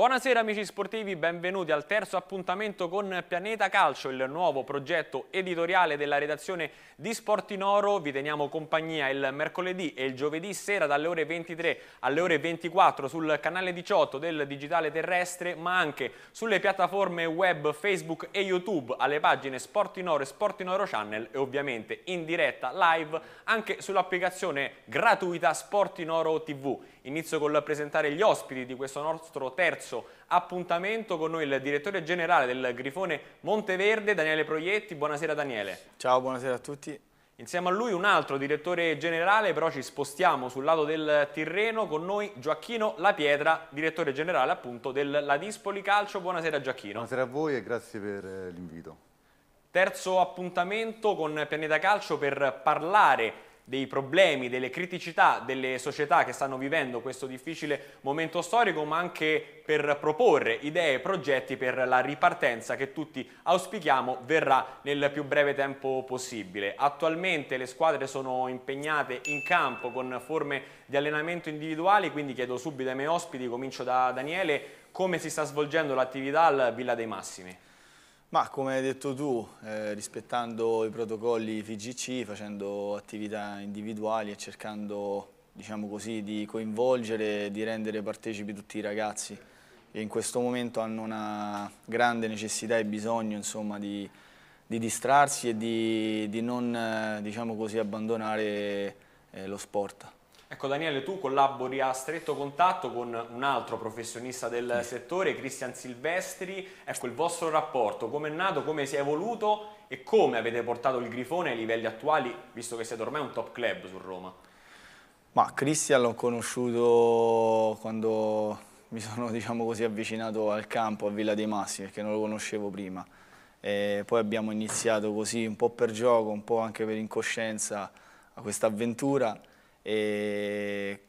Buonasera amici sportivi, benvenuti al terzo appuntamento con Pianeta Calcio, il nuovo progetto editoriale della redazione di Sportinoro. Vi teniamo compagnia il mercoledì e il giovedì sera dalle ore 23 alle ore 24 sul canale 18 del Digitale Terrestre, ma anche sulle piattaforme web Facebook e YouTube, alle pagine Sportinoro e Sportinoro Channel e ovviamente in diretta live anche sull'applicazione gratuita Sportinoro TV. Inizio col presentare gli ospiti di questo nostro terzo appuntamento con noi il direttore generale del Grifone Monteverde, Daniele Proietti. Buonasera Daniele. Ciao, buonasera a tutti. Insieme a lui un altro direttore generale, però ci spostiamo sul lato del Tirreno, con noi Gioacchino La Pietra, direttore generale appunto del Ladispoli Calcio. Buonasera Gioacchino. Buonasera a voi e grazie per eh, l'invito. Terzo appuntamento con Pianeta Calcio per parlare dei problemi, delle criticità delle società che stanno vivendo questo difficile momento storico, ma anche per proporre idee e progetti per la ripartenza che tutti auspichiamo verrà nel più breve tempo possibile. Attualmente le squadre sono impegnate in campo con forme di allenamento individuali, quindi chiedo subito ai miei ospiti, comincio da Daniele, come si sta svolgendo l'attività al Villa dei Massimi? Ma come hai detto tu, eh, rispettando i protocolli FIGC, facendo attività individuali e cercando diciamo così, di coinvolgere, e di rendere partecipi tutti i ragazzi che in questo momento hanno una grande necessità e bisogno insomma, di, di, distrarsi e di, di non eh, diciamo così, abbandonare eh, lo sport. Ecco Daniele, tu collabori a stretto contatto con un altro professionista del settore, Cristian Silvestri. Ecco il vostro rapporto, come è nato, come si è evoluto e come avete portato il Grifone ai livelli attuali, visto che siete ormai un top club su Roma? Ma Cristian l'ho conosciuto quando mi sono diciamo così, avvicinato al campo a Villa dei Massi, perché non lo conoscevo prima. E poi abbiamo iniziato così un po' per gioco, un po' anche per incoscienza a questa avventura e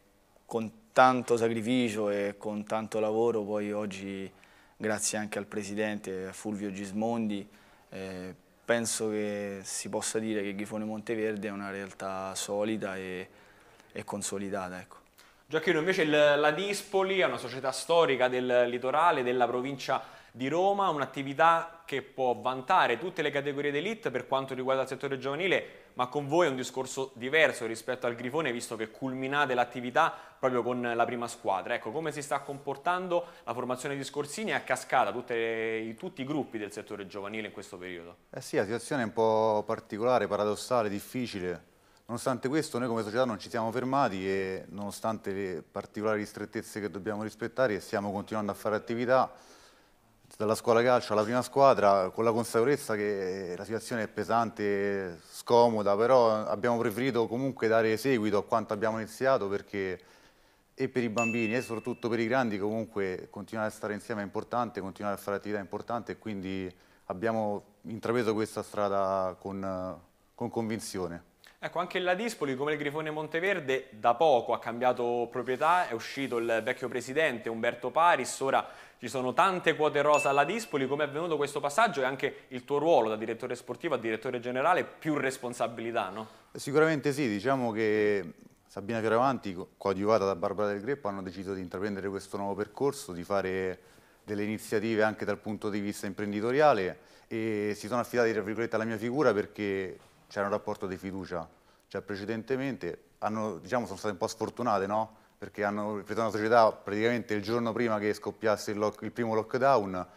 con tanto sacrificio e con tanto lavoro poi oggi grazie anche al presidente Fulvio Gismondi eh, penso che si possa dire che Grifone Monteverde è una realtà solida e, e consolidata. Ecco. Gioacchino, invece il, la Dispoli è una società storica del litorale, della provincia di Roma, un'attività che può vantare tutte le categorie d'elite per quanto riguarda il settore giovanile ma con voi è un discorso diverso rispetto al Grifone, visto che culminate l'attività proprio con la prima squadra. Ecco, come si sta comportando la formazione di Scorsini a cascata, tutte, tutti i gruppi del settore giovanile in questo periodo? Eh sì, la situazione è un po' particolare, paradossale, difficile. Nonostante questo noi come società non ci siamo fermati e nonostante le particolari ristrettezze che dobbiamo rispettare stiamo continuando a fare attività dalla scuola calcio alla prima squadra con la consapevolezza che la situazione è pesante scomoda, però abbiamo preferito comunque dare seguito a quanto abbiamo iniziato perché e per i bambini e soprattutto per i grandi comunque continuare a stare insieme è importante, continuare a fare attività è importante e quindi abbiamo intrapreso questa strada con, con convinzione. Ecco, anche il Ladispoli, come il Grifone Monteverde, da poco ha cambiato proprietà, è uscito il vecchio presidente Umberto Paris, ora ci sono tante quote rosa alla Dispoli, come è avvenuto questo passaggio e anche il tuo ruolo da direttore sportivo a direttore generale, più responsabilità, no? Sicuramente sì, diciamo che Sabina Fioravanti, coadiuvata da Barbara del Greppo, hanno deciso di intraprendere questo nuovo percorso, di fare delle iniziative anche dal punto di vista imprenditoriale e si sono affidati, alla mia figura perché c'era un rapporto di fiducia cioè precedentemente hanno, diciamo, sono state un po' sfortunate, no? perché hanno ripreso una società praticamente il giorno prima che scoppiasse il, lock, il primo lockdown,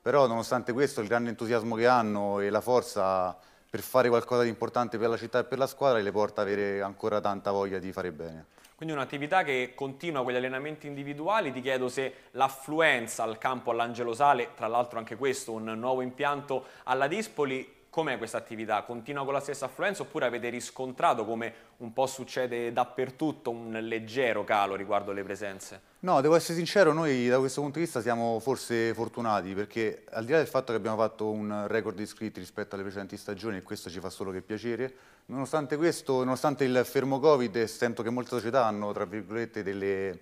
però nonostante questo il grande entusiasmo che hanno e la forza per fare qualcosa di importante per la città e per la squadra le porta ad avere ancora tanta voglia di fare bene. Quindi un'attività che continua con gli allenamenti individuali, ti chiedo se l'affluenza al campo all'Angelo Sale, tra l'altro anche questo un nuovo impianto alla Dispoli, com'è questa attività? Continua con la stessa affluenza oppure avete riscontrato, come un po' succede dappertutto, un leggero calo riguardo le presenze? No, devo essere sincero, noi da questo punto di vista siamo forse fortunati perché al di là del fatto che abbiamo fatto un record di iscritti rispetto alle precedenti stagioni e questo ci fa solo che piacere, nonostante questo, nonostante il fermo Covid, sento che molte società hanno, tra virgolette, delle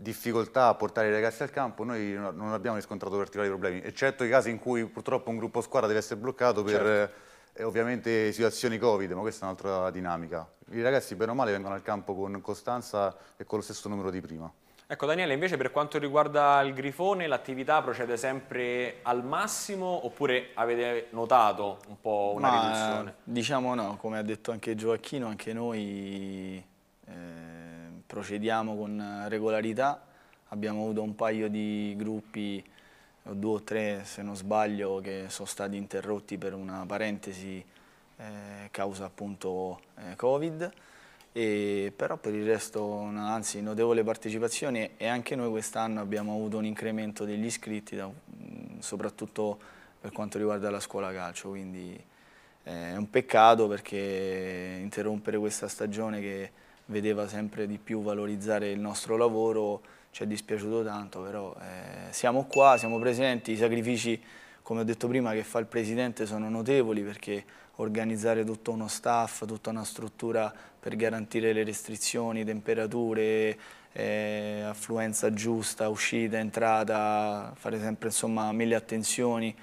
difficoltà a portare i ragazzi al campo, noi non abbiamo riscontrato particolari problemi, eccetto i casi in cui purtroppo un gruppo squadra deve essere bloccato per certo. eh, ovviamente situazioni Covid, ma questa è un'altra dinamica. I ragazzi bene o male vengono al campo con costanza e con lo stesso numero di prima. Ecco Daniele, invece per quanto riguarda il Grifone, l'attività procede sempre al massimo oppure avete notato un po' una ma, riduzione? Diciamo no, come ha detto anche Gioacchino, anche noi procediamo con eh, regolarità, abbiamo avuto un paio di gruppi, due o tre se non sbaglio, che sono stati interrotti per una parentesi eh, causa appunto eh, Covid, e, però per il resto una, anzi notevole partecipazione e anche noi quest'anno abbiamo avuto un incremento degli iscritti, da, mm, soprattutto per quanto riguarda la scuola calcio, quindi eh, è un peccato perché interrompere questa stagione che vedeva sempre di più valorizzare il nostro lavoro, ci è dispiaciuto tanto, però eh, siamo qua, siamo presenti, i sacrifici, come ho detto prima, che fa il Presidente sono notevoli perché organizzare tutto uno staff, tutta una struttura per garantire le restrizioni, temperature, eh, affluenza giusta, uscita, entrata, fare sempre insomma mille attenzioni.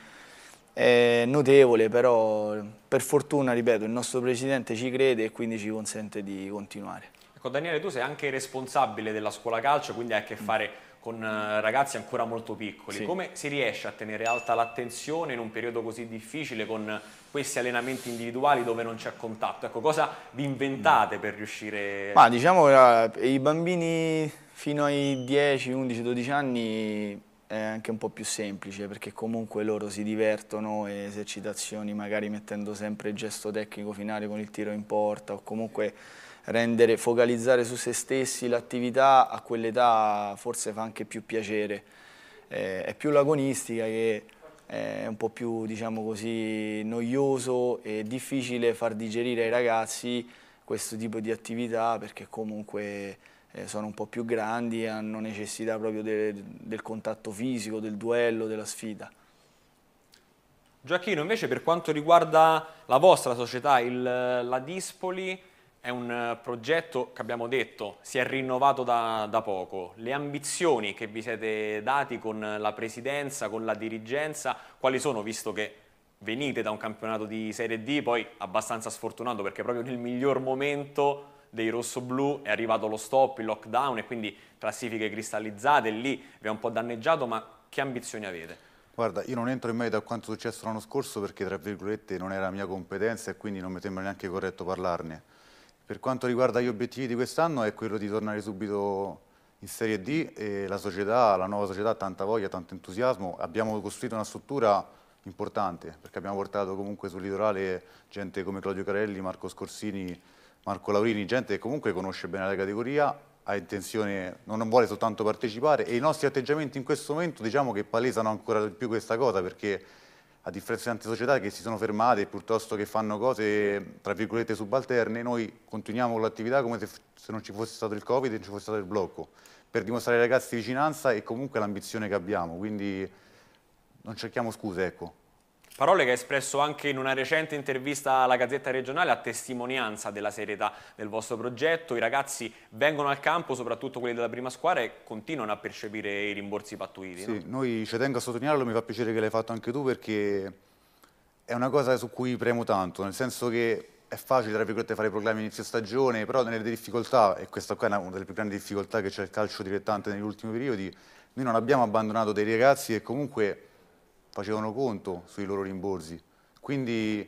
È notevole, però per fortuna, ripeto, il nostro Presidente ci crede e quindi ci consente di continuare. Ecco, Daniele, tu sei anche responsabile della scuola calcio, quindi hai a che mm. fare con eh, ragazzi ancora molto piccoli. Sì. Come si riesce a tenere alta l'attenzione in un periodo così difficile con questi allenamenti individuali dove non c'è contatto? Ecco, cosa vi inventate mm. per riuscire... Ma diciamo che eh, i bambini fino ai 10, 11, 12 anni è anche un po' più semplice perché comunque loro si divertono e esercitazioni magari mettendo sempre il gesto tecnico finale con il tiro in porta o comunque rendere, focalizzare su se stessi l'attività a quell'età forse fa anche più piacere. Eh, è più l'agonistica che è un po' più diciamo così, noioso e difficile far digerire ai ragazzi questo tipo di attività perché comunque eh, sono un po' più grandi e hanno necessità proprio del, del contatto fisico, del duello, della sfida. Gioacchino, invece per quanto riguarda la vostra società, il, la Dispoli, è un eh, progetto che abbiamo detto si è rinnovato da, da, poco. Le ambizioni che vi siete dati con la presidenza, con la dirigenza, quali sono visto che venite da un campionato di Serie D, poi abbastanza sfortunato perché proprio nel miglior momento dei rossoblù è arrivato lo stop, il lockdown e quindi classifiche cristallizzate, lì vi è un po' danneggiato, ma che ambizioni avete? Guarda, io non entro in merito a quanto è successo l'anno scorso perché tra virgolette non era mia competenza e quindi non mi sembra neanche corretto parlarne per quanto riguarda gli obiettivi di quest'anno è quello di tornare subito in Serie D e la società, la nuova società ha tanta voglia, tanto entusiasmo, abbiamo costruito una struttura importante perché abbiamo portato comunque sul litorale gente come Claudio Carelli, Marco Scorsini, Marco Laurini, gente che comunque conosce bene la categoria, ha intenzione, non vuole soltanto partecipare e i nostri atteggiamenti in questo momento diciamo che palesano ancora di più questa cosa perché a differenza di tante società che si sono fermate piuttosto che fanno cose tra virgolette subalterne, noi continuiamo con l'attività come se, se, non ci fosse stato il Covid e non ci fosse stato il blocco, per dimostrare ai ragazzi vicinanza e comunque l'ambizione che abbiamo, quindi non cerchiamo scuse, ecco. Parole che ha espresso anche in una recente intervista alla Gazzetta Regionale a testimonianza della serietà del vostro progetto. I ragazzi vengono al campo, soprattutto quelli della prima squadra, e continuano a percepire i rimborsi pattuiti. Sì, no? noi ci tengo a sottolinearlo, mi fa piacere che l'hai fatto anche tu perché è una cosa su cui premo tanto, nel senso che è facile tra virgolette fare proclami inizio stagione, però nelle difficoltà, e questa qua è una delle più grandi difficoltà che c'è il calcio dilettante negli ultimi periodi, noi non abbiamo abbandonato dei ragazzi e comunque facevano conto sui loro rimborsi. Quindi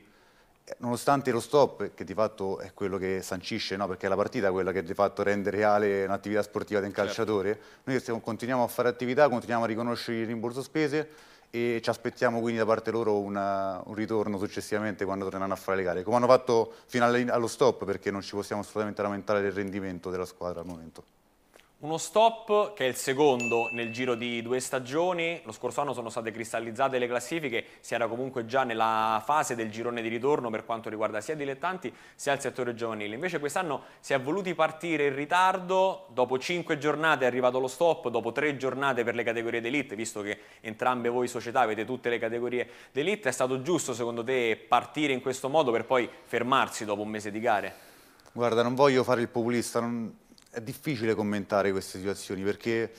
eh, nonostante lo stop, che di fatto è quello che sancisce, no? perché è la partita quella che di fatto rende reale un'attività sportiva di un certo. calciatore, certo. noi stiamo, continuiamo a fare attività, continuiamo a riconoscere il rimborso spese e ci aspettiamo quindi da parte loro una, un ritorno successivamente quando torneranno a fare le gare, come hanno fatto fino allo stop, perché non ci possiamo assolutamente lamentare del rendimento della squadra al momento. Uno stop che è il secondo nel giro di due stagioni, lo scorso anno sono state cristallizzate le classifiche, si era comunque già nella fase del girone di ritorno per quanto riguarda sia i dilettanti sia il settore giovanile, invece quest'anno si è voluti partire in ritardo, dopo cinque giornate è arrivato lo stop, dopo tre giornate per le categorie d'elite, visto che entrambe voi società avete tutte le categorie d'elite, è stato giusto secondo te partire in questo modo per poi fermarsi dopo un mese di gare? Guarda, non voglio fare il populista, non è difficile commentare queste situazioni perché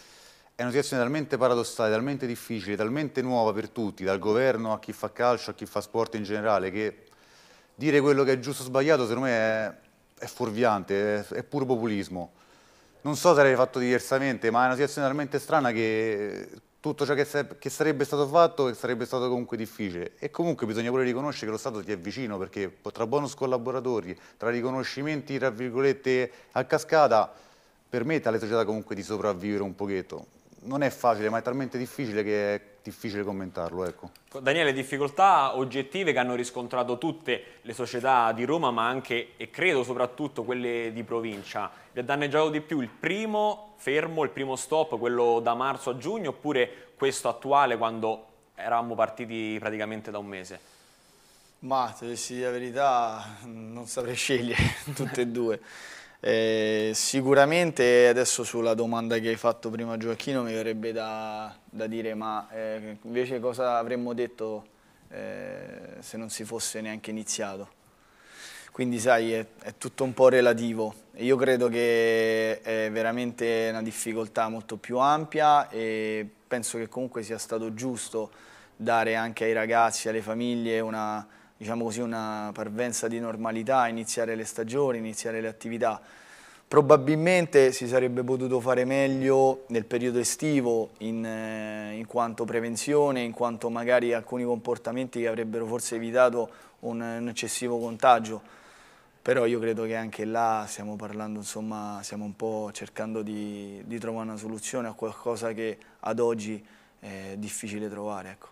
è una situazione talmente paradossale, talmente difficile, talmente nuova per tutti, dal governo a chi fa calcio, a chi fa sport in generale, che dire quello che è giusto o sbagliato secondo me è, è fuorviante, è, è puro populismo. Non so se avrei fatto diversamente, ma è una situazione talmente strana che tutto ciò che, che sarebbe stato fatto sarebbe stato comunque difficile. E comunque bisogna pure riconoscere che lo Stato ti è vicino, perché tra bonus collaboratori, tra riconoscimenti, tra virgolette, a cascata, permette alle società comunque di sopravvivere un pochetto. Non è facile, ma è talmente difficile che è difficile commentarlo. Ecco. Daniele, difficoltà oggettive che hanno riscontrato tutte le società di Roma, ma anche e credo soprattutto quelle di provincia. Vi ha danneggiato di più il primo fermo, il primo stop, quello da marzo a giugno, oppure questo attuale quando eravamo partiti praticamente da un mese? Ma, se dovessi dire la verità, non saprei scegliere tutte e due. Eh, sicuramente adesso sulla domanda che hai fatto prima Gioacchino mi verrebbe da, da dire ma eh, invece cosa avremmo detto eh, se non si fosse neanche iniziato. Quindi sai è, è tutto un po' relativo io credo che è veramente una difficoltà molto più ampia e penso che comunque sia stato giusto dare anche ai ragazzi, alle famiglie una diciamo così, una parvenza di normalità, iniziare le stagioni, iniziare le attività. Probabilmente si sarebbe potuto fare meglio nel periodo estivo in, eh, in, quanto prevenzione, in quanto magari alcuni comportamenti che avrebbero forse evitato un, un eccessivo contagio, però io credo che anche là stiamo parlando, insomma, stiamo un po' cercando di, di trovare una soluzione a qualcosa che ad oggi è difficile trovare. Ecco.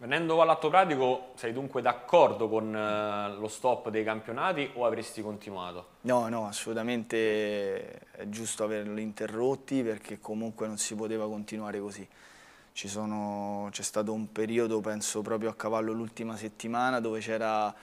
Venendo all'atto pratico, sei dunque d'accordo con eh, lo stop dei campionati o avresti continuato? No, no, assolutamente è giusto averlo interrotti perché comunque non si poteva continuare così. C'è stato un periodo, penso proprio a cavallo l'ultima settimana, dove c'era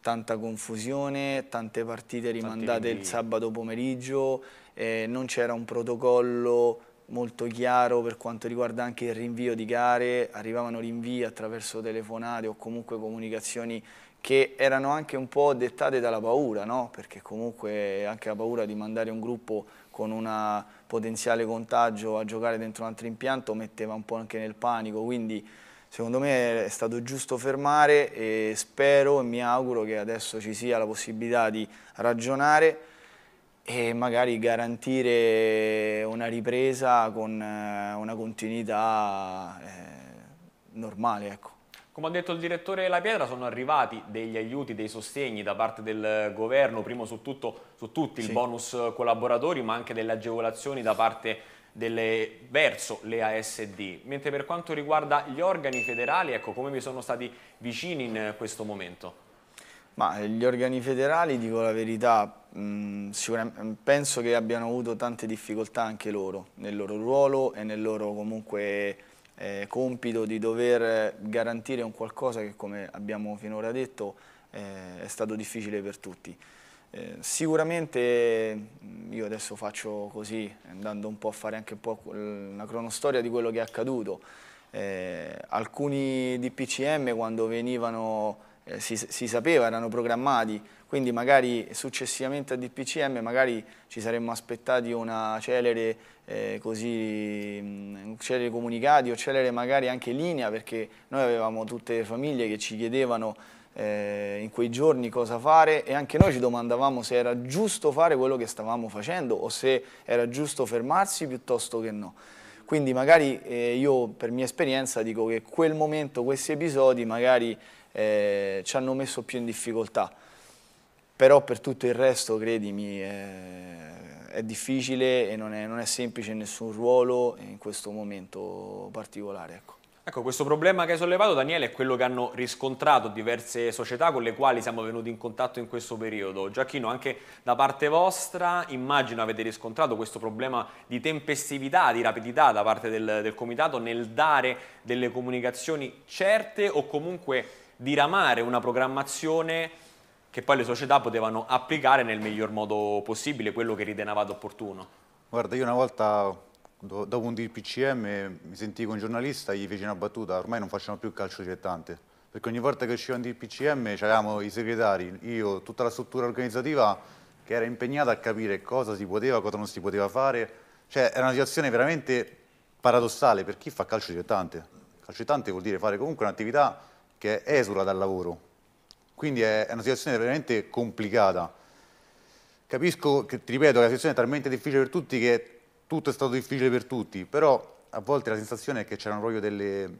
tanta confusione, tante partite rimandate il sabato pomeriggio, eh, non c'era un protocollo molto chiaro per quanto riguarda anche il rinvio di gare, arrivavano rinvii attraverso telefonate o comunque comunicazioni che erano anche un po' dettate dalla paura, no? perché comunque anche la paura di mandare un gruppo con un potenziale contagio a giocare dentro un altro impianto metteva un po' anche nel panico, quindi secondo me è stato giusto fermare e spero e mi auguro che adesso ci sia la possibilità di ragionare e magari garantire una ripresa con eh, una continuità eh, normale. Ecco. Come ha detto il direttore La Pietra, sono arrivati degli aiuti, dei sostegni da parte del governo, primo su, tutto, su tutti il sì. bonus collaboratori, ma anche delle agevolazioni da parte delle, verso le ASD. Mentre per quanto riguarda gli organi federali, ecco come vi sono stati vicini in questo momento? Ma eh, gli organi federali, dico la verità, mh, penso che abbiano avuto tante difficoltà anche loro, nel loro ruolo e nel loro comunque eh, compito di dover garantire un qualcosa che come abbiamo finora detto eh, è stato difficile per tutti. Eh, sicuramente io adesso faccio così, andando un po' a fare anche un po' una cronostoria di quello che è accaduto. Eh, alcuni DPCM quando venivano eh, si, si, sapeva, erano programmati, quindi magari successivamente a DPCM magari ci saremmo aspettati una celere, eh, così, mh, mm, celere comunicati o celere magari anche linea perché noi avevamo tutte le famiglie che ci chiedevano eh, in quei giorni cosa fare e anche noi ci domandavamo se era giusto fare quello che stavamo facendo o se era giusto fermarsi piuttosto che no. Quindi magari eh, io per mia esperienza dico che quel momento, questi episodi magari eh, ci hanno messo più in difficoltà. Però per tutto il resto, credimi, eh, è difficile e non è, non è semplice nessun ruolo in questo momento particolare. Ecco. Ecco, questo problema che hai sollevato, Daniele, è quello che hanno riscontrato diverse società con le quali siamo venuti in contatto in questo periodo. Giacchino, anche da parte vostra, immagino avete riscontrato questo problema di tempestività, di rapidità da parte del, del Comitato nel dare delle comunicazioni certe o comunque diramare una programmazione che poi le società potevano applicare nel miglior modo possibile, quello che ritenevate opportuno. Guarda, io una volta dopo un DPCM mi sentii con un giornalista e gli feci una battuta, ormai non facciamo più calcio dilettante, perché ogni volta che usciva un DPCM c'avevamo i segretari, io, tutta la struttura organizzativa che era impegnata a capire cosa si poteva, cosa non si poteva fare, cioè era una situazione veramente paradossale per chi fa calcio dilettante. Calcio dilettante vuol dire fare comunque un'attività che esula dal lavoro, quindi è una situazione veramente complicata. Capisco che, ti ripeto, la situazione è talmente difficile per tutti che tutto è stato difficile per tutti, però a volte la sensazione è che c'erano proprio delle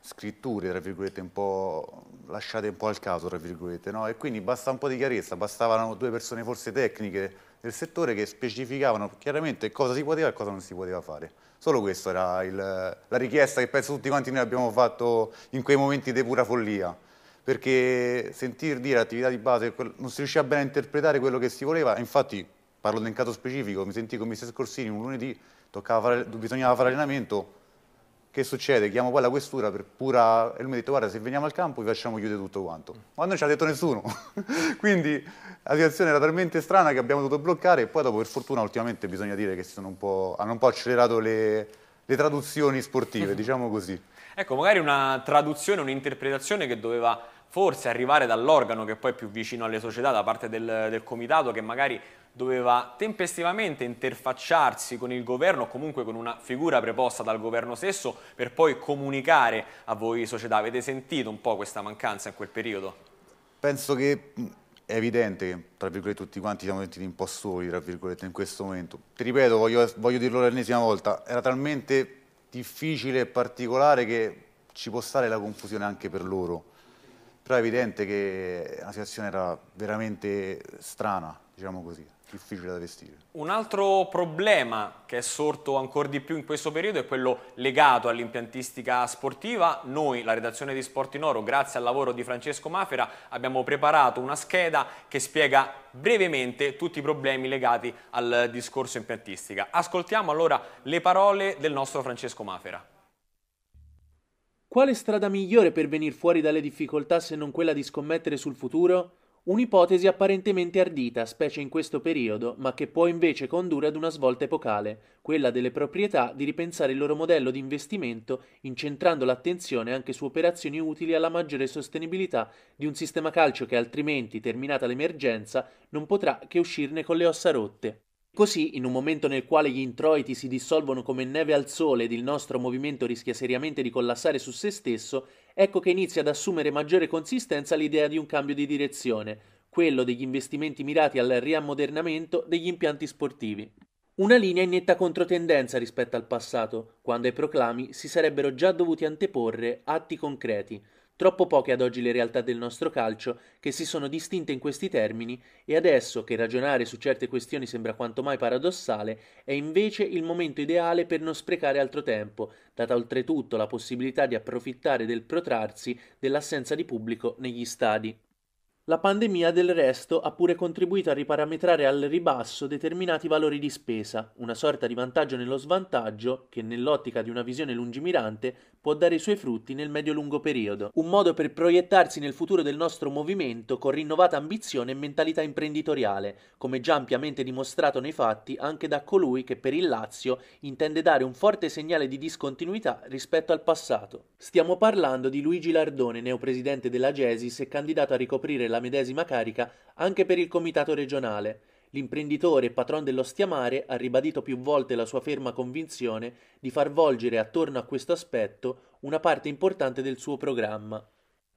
scritture, tra virgolette, un po' lasciate un po' al caso, tra virgolette, no? E quindi basta un po' di chiarezza, bastavano due persone forse tecniche del settore che specificavano chiaramente cosa si poteva e cosa non si poteva fare. Solo questa era il, la richiesta che penso tutti quanti noi abbiamo fatto in quei momenti di pura follia, perché sentir dire attività di base non si riusciva bene a interpretare quello che si voleva, infatti parlo nel caso specifico, mi sentì con Mr. Scorsini un lunedì, fare, bisognava fare allenamento, che succede? Chiamo poi la questura per pura... E lui mi ha detto, guarda, se veniamo al campo vi facciamo chiudere tutto quanto. Ma non ci ha detto nessuno. Quindi la situazione era talmente strana che abbiamo dovuto bloccare e poi dopo, per fortuna, ultimamente bisogna dire che un hanno un po' accelerato le, le traduzioni sportive, mhm. diciamo così. Ecco, magari una traduzione, un'interpretazione che doveva forse arrivare dall'organo che poi è più vicino alle società, da parte del, del comitato, che magari doveva tempestivamente interfacciarsi con il governo o comunque con una figura preposta dal governo stesso per poi comunicare a voi società. Avete sentito un po' questa mancanza in quel periodo? Penso che è evidente che tra virgolette, tutti quanti siamo sentiti impostori tra virgolette, in questo momento. Ti ripeto, voglio, voglio dirlo l'ennesima volta, era talmente difficile e particolare che ci può stare la confusione anche per loro però è evidente che la situazione era veramente strana, diciamo così difficile da vestire. Un altro problema che è sorto ancora di più in questo periodo è quello legato all'impiantistica sportiva. Noi, la redazione di Sport in Oro, grazie al lavoro di Francesco Mafera, abbiamo preparato una scheda che spiega brevemente tutti i problemi legati al discorso impiantistica. Ascoltiamo allora le parole del nostro Francesco Mafera. Quale strada migliore per venire fuori dalle difficoltà se non quella di scommettere sul futuro? Un'ipotesi apparentemente ardita, specie in questo periodo, ma che può invece condurre ad una svolta epocale, quella delle proprietà di ripensare il loro modello di investimento incentrando l'attenzione anche su operazioni utili alla maggiore sostenibilità di un sistema calcio che altrimenti, terminata l'emergenza, non potrà che uscirne con le ossa rotte. Così, in un momento nel quale gli introiti si dissolvono come neve al sole ed il nostro movimento rischia seriamente di collassare su se stesso, ecco che inizia ad assumere maggiore consistenza l'idea di un cambio di direzione, quello degli investimenti mirati al riammodernamento degli impianti sportivi. Una linea in netta controtendenza rispetto al passato, quando ai proclami si sarebbero già dovuti anteporre atti concreti, Troppo poche ad oggi le realtà del nostro calcio che si sono distinte in questi termini e adesso che ragionare su certe questioni sembra quanto mai paradossale, è invece il momento ideale per non sprecare altro tempo, data oltretutto la possibilità di approfittare del protrarsi dell'assenza di pubblico negli stadi. La pandemia del resto ha pure contribuito a riparametrare al ribasso determinati valori di spesa, una sorta di vantaggio nello svantaggio che nell'ottica di una visione lungimirante può dare i suoi frutti nel medio-lungo periodo, un modo per proiettarsi nel futuro del nostro movimento con rinnovata ambizione e mentalità imprenditoriale, come già ampiamente dimostrato nei fatti anche da colui che per il Lazio intende dare un forte segnale di discontinuità rispetto al passato. Stiamo parlando di Luigi Lardone, neopresidente della Gesis e candidato a ricoprire la la medesima carica anche per il comitato regionale. L'imprenditore e patron dell'Ostiamare ha ribadito più volte la sua ferma convinzione di far volgere attorno a questo aspetto una parte importante del suo programma.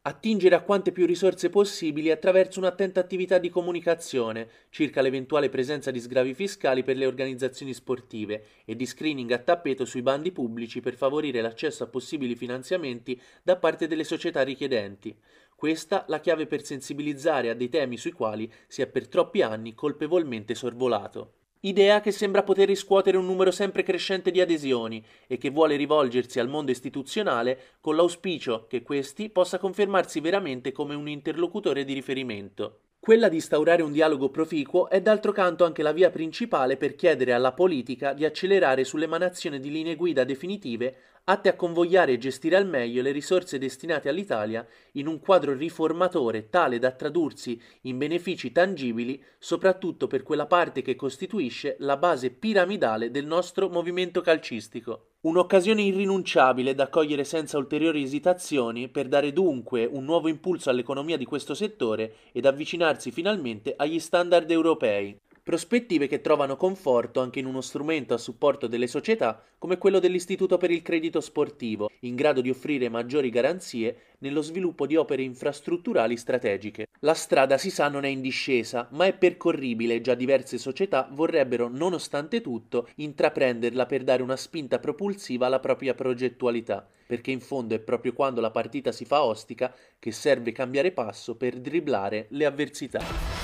Attingere a quante più risorse possibili attraverso un'attenta attività di comunicazione circa l'eventuale presenza di sgravi fiscali per le organizzazioni sportive e di screening a tappeto sui bandi pubblici per favorire l'accesso a possibili finanziamenti da parte delle società richiedenti. Questa la chiave per sensibilizzare a dei temi sui quali si è per troppi anni colpevolmente sorvolato. Idea che sembra poter riscuotere un numero sempre crescente di adesioni e che vuole rivolgersi al mondo istituzionale con l'auspicio che questi possa confermarsi veramente come un interlocutore di riferimento. Quella di instaurare un dialogo proficuo è d'altro canto anche la via principale per chiedere alla politica di accelerare sull'emanazione di linee guida definitive atte a convogliare e gestire al meglio le risorse destinate all'Italia in un quadro riformatore tale da tradursi in benefici tangibili soprattutto per quella parte che costituisce la base piramidale del nostro movimento calcistico. Un'occasione irrinunciabile da cogliere senza ulteriori esitazioni per dare dunque un nuovo impulso all'economia di questo settore ed avvicinarsi finalmente agli standard europei prospettive che trovano conforto anche in uno strumento a supporto delle società come quello dell'Istituto per il Credito Sportivo, in grado di offrire maggiori garanzie nello sviluppo di opere infrastrutturali strategiche. La strada si sa non è in discesa, ma è percorribile e già diverse società vorrebbero, nonostante tutto, intraprenderla per dare una spinta propulsiva alla propria progettualità, perché in fondo è proprio quando la partita si fa ostica che serve cambiare passo per driblare le avversità.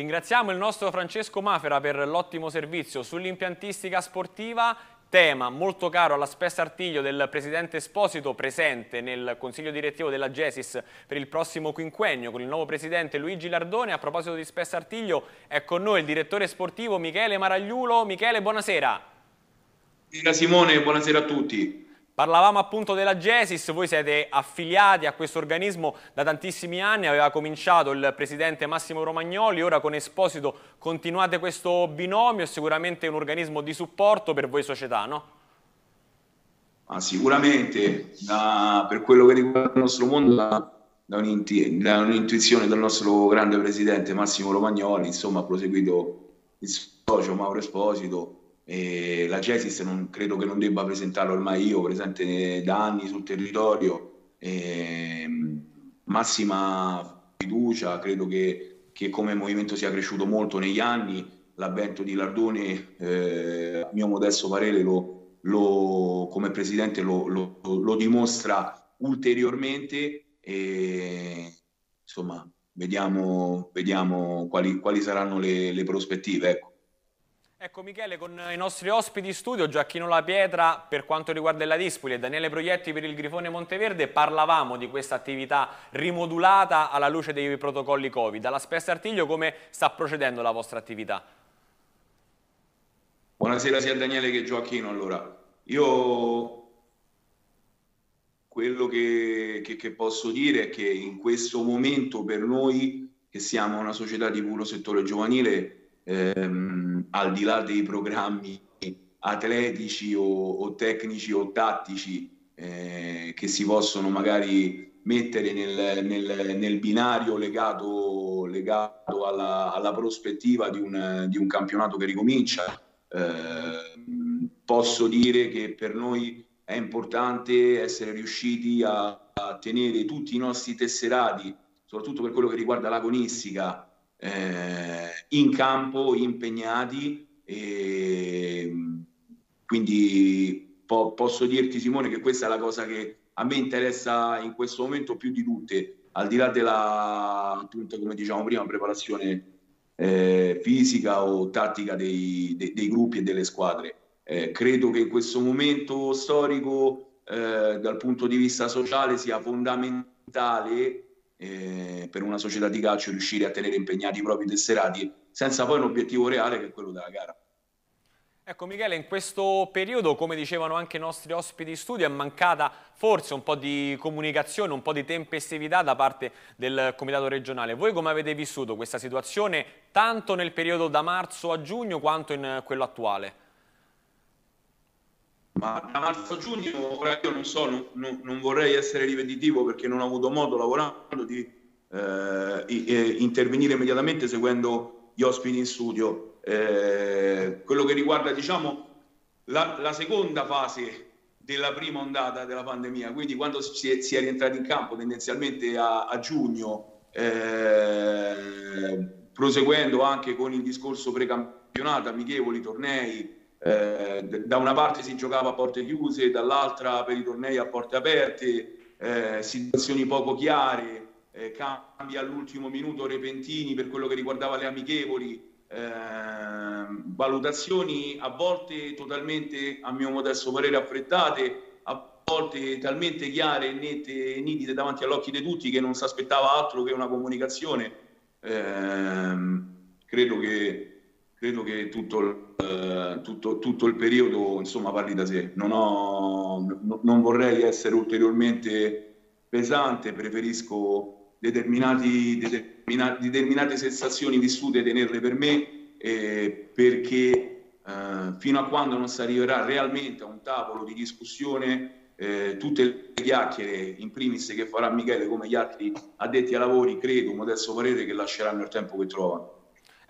Ringraziamo il nostro Francesco Mafera per l'ottimo servizio sull'impiantistica sportiva tema molto caro alla spessa artiglio del presidente Esposito presente nel consiglio direttivo della Gesis per il prossimo quinquennio con il nuovo presidente Luigi Lardone. A proposito di spessa artiglio è con noi il direttore sportivo Michele Maragliulo. Michele, buonasera. Buonasera Simone, buonasera a tutti. Parlavamo appunto della Gesis, voi siete affiliati a questo organismo da tantissimi anni, aveva cominciato il presidente Massimo Romagnoli, ora con Esposito continuate questo binomio, sicuramente un organismo di supporto per voi società, no? Ah, sicuramente, da, per quello che riguarda il nostro mondo, da, da un'intuizione del nostro grande presidente Massimo Romagnoli, insomma, ha proseguito il socio Mauro Esposito, e la Cesis non, credo che non debba presentarlo ormai io, presente da anni sul territorio, e, mm, massima fiducia, credo che, che, come movimento sia cresciuto molto negli anni, l'avvento di Lardone, eh, a mio modesto parere, lo, lo, come presidente lo, lo dimostra ulteriormente e insomma vediamo, vediamo quali, quali, saranno le, le prospettive. Ecco. Ecco Michele, con i nostri ospiti in studio, Gioacchino La Pietra per quanto riguarda la Dispoli e Daniele Proietti per il Grifone Monteverde, parlavamo di questa attività rimodulata alla luce dei protocolli Covid. Alla Spessa Artiglio come sta procedendo la vostra attività? Buonasera sia Daniele che Gioacchino. Allora, io quello che, che, che posso dire è che in questo momento per noi, che siamo una società di puro settore giovanile, ehm, al di là dei programmi atletici o, o tecnici o tattici eh, che si possono magari mettere nel, nel, nel binario legato, legato alla, alla, prospettiva di un, di un, campionato che ricomincia. Eh, posso dire che per noi è importante essere riusciti a, a tenere tutti i nostri tesserati, soprattutto per quello che riguarda l'agonistica, eh, in campo, impegnati. E quindi po- posso dirti, Simone, che questa è la cosa che a me interessa in questo momento più di tutte, al di là della, appunto, come diciamo prima, preparazione eh, fisica o tattica dei, de- dei, gruppi e delle squadre. Eh, credo che in questo momento storico, eh, dal punto di vista sociale, sia fondamentale eh, per una società di calcio riuscire a tenere impegnati i propri tesserati senza poi un obiettivo reale che è quello della gara. Ecco Michele, in questo periodo, come dicevano anche i nostri ospiti di studio, è mancata forse un po' di comunicazione, un po' di tempestività da parte del Comitato regionale. Voi come avete vissuto questa situazione tanto nel periodo da marzo a giugno quanto in quello attuale? ma da marzo a giugno ora io non so, non, non, non, vorrei essere ripetitivo perché non ho avuto modo lavorando di eh, eh, intervenire immediatamente seguendo gli ospiti in studio. Eh, quello che riguarda diciamo la, la, seconda fase della prima ondata della pandemia, quindi quando si è, si è rientrati in campo tendenzialmente a, a giugno, eh, proseguendo anche con il discorso precampionato, amichevoli, tornei, eh, da una parte si giocava a porte chiuse, dall'altra per i tornei a porte aperte, eh, situazioni poco chiare, eh, cambi all'ultimo minuto repentini per quello che riguardava le amichevoli, ehm, valutazioni a volte totalmente, a mio modesto parere, affrettate, a volte talmente chiare, nette e nitide davanti all'occhio di tutti che non si aspettava altro che una comunicazione. Ehm, credo che credo che tutto, eh, tutto, tutto il periodo insomma, parli da sé. Non, ho, non vorrei essere ulteriormente pesante, preferisco determinati, determina, determinate sensazioni vissute tenerle per me eh, perché eh, fino a quando non si arriverà realmente a un tavolo di discussione eh, tutte le chiacchiere, in primis che farà Michele come gli altri addetti ai lavori, credo, modesto parere, che lasceranno il tempo che trovano.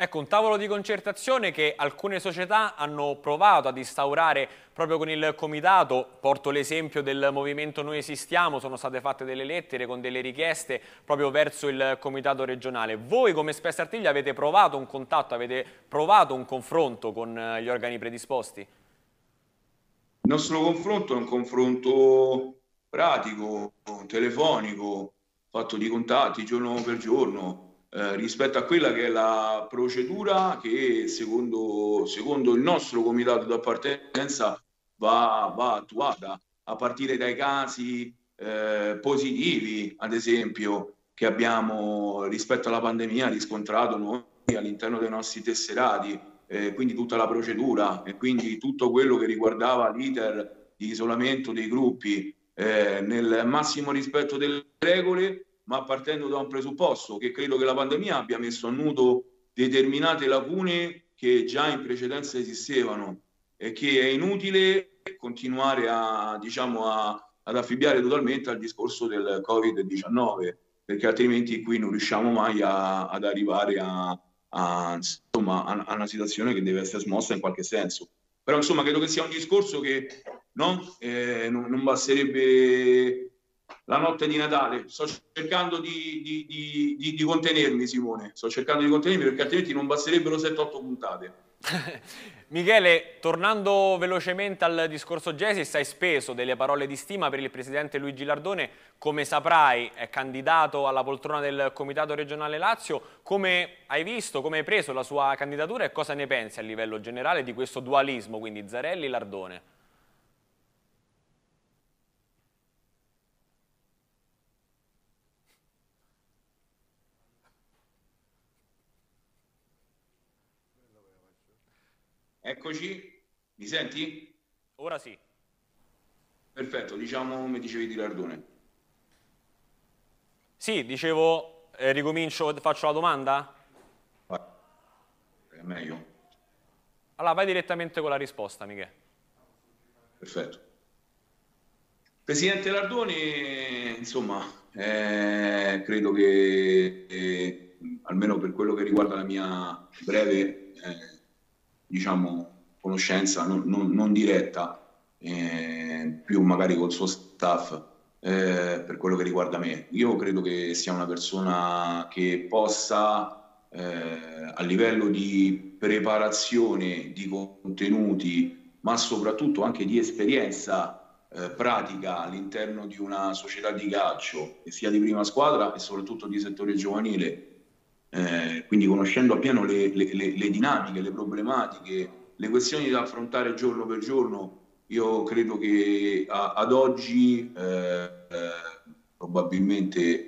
Ecco, un tavolo di concertazione che alcune società hanno provato ad instaurare proprio con il comitato, porto l'esempio del movimento Noi Esistiamo, sono state fatte delle lettere con delle richieste proprio verso il comitato regionale. Voi come Spessa Artiglia avete provato un contatto, avete provato un confronto con eh, gli organi predisposti? Il nostro confronto è un confronto pratico, telefonico, fatto di contatti giorno per giorno, eh, rispetto a quella che è la procedura che secondo, secondo il nostro comitato d'appartenenza va, va attuata a partire dai casi eh, positivi, ad esempio, che abbiamo rispetto alla pandemia riscontrato noi all'interno dei nostri tesserati, eh, quindi tutta la procedura e quindi tutto quello che riguardava l'iter di isolamento dei gruppi eh, nel massimo rispetto delle regole ma partendo da un presupposto che credo che la pandemia abbia messo a nudo determinate lacune che già in precedenza esistevano e che è inutile continuare a, diciamo, a, ad affibbiare totalmente al discorso del Covid-19, perché altrimenti qui non riusciamo mai a, ad arrivare a, insomma, a una situazione che deve essere smossa in qualche senso. Però insomma credo che sia un discorso che No? Eh, non, non, basterebbe la notte di Natale. Sto cercando di, di, di, di, contenermi, Simone. Sto cercando di contenermi perché altrimenti non basterebbero 7-8 puntate. Michele, tornando velocemente al discorso Gesis, hai speso delle parole di stima per il presidente Luigi Lardone. Come saprai, è candidato alla poltrona del Comitato regionale Lazio. Come hai visto, come hai preso la sua candidatura e cosa ne pensi a livello generale di questo dualismo, quindi Zarelli-Lardone? Eccoci, mi senti? Ora sì. Perfetto, diciamo come dicevi di Lardone. Sì, dicevo, eh, ricomincio, faccio la domanda? È meglio. Allora vai direttamente con la risposta, Michele. Perfetto. Presidente Lardone, insomma, eh, credo che eh, almeno per quello che riguarda la mia breve eh, diciamo, conoscenza non, non, non diretta, eh, più magari col suo staff, eh, per quello che riguarda me. Io credo che sia una persona che possa, eh, a livello di preparazione di contenuti, ma soprattutto anche di esperienza eh, pratica all'interno di una società di calcio, che sia di prima squadra e soprattutto di settore giovanile, eh, quindi conoscendo appieno le, le, le, le, dinamiche, le problematiche, le questioni da affrontare giorno per giorno, io credo che a, ad oggi eh, eh probabilmente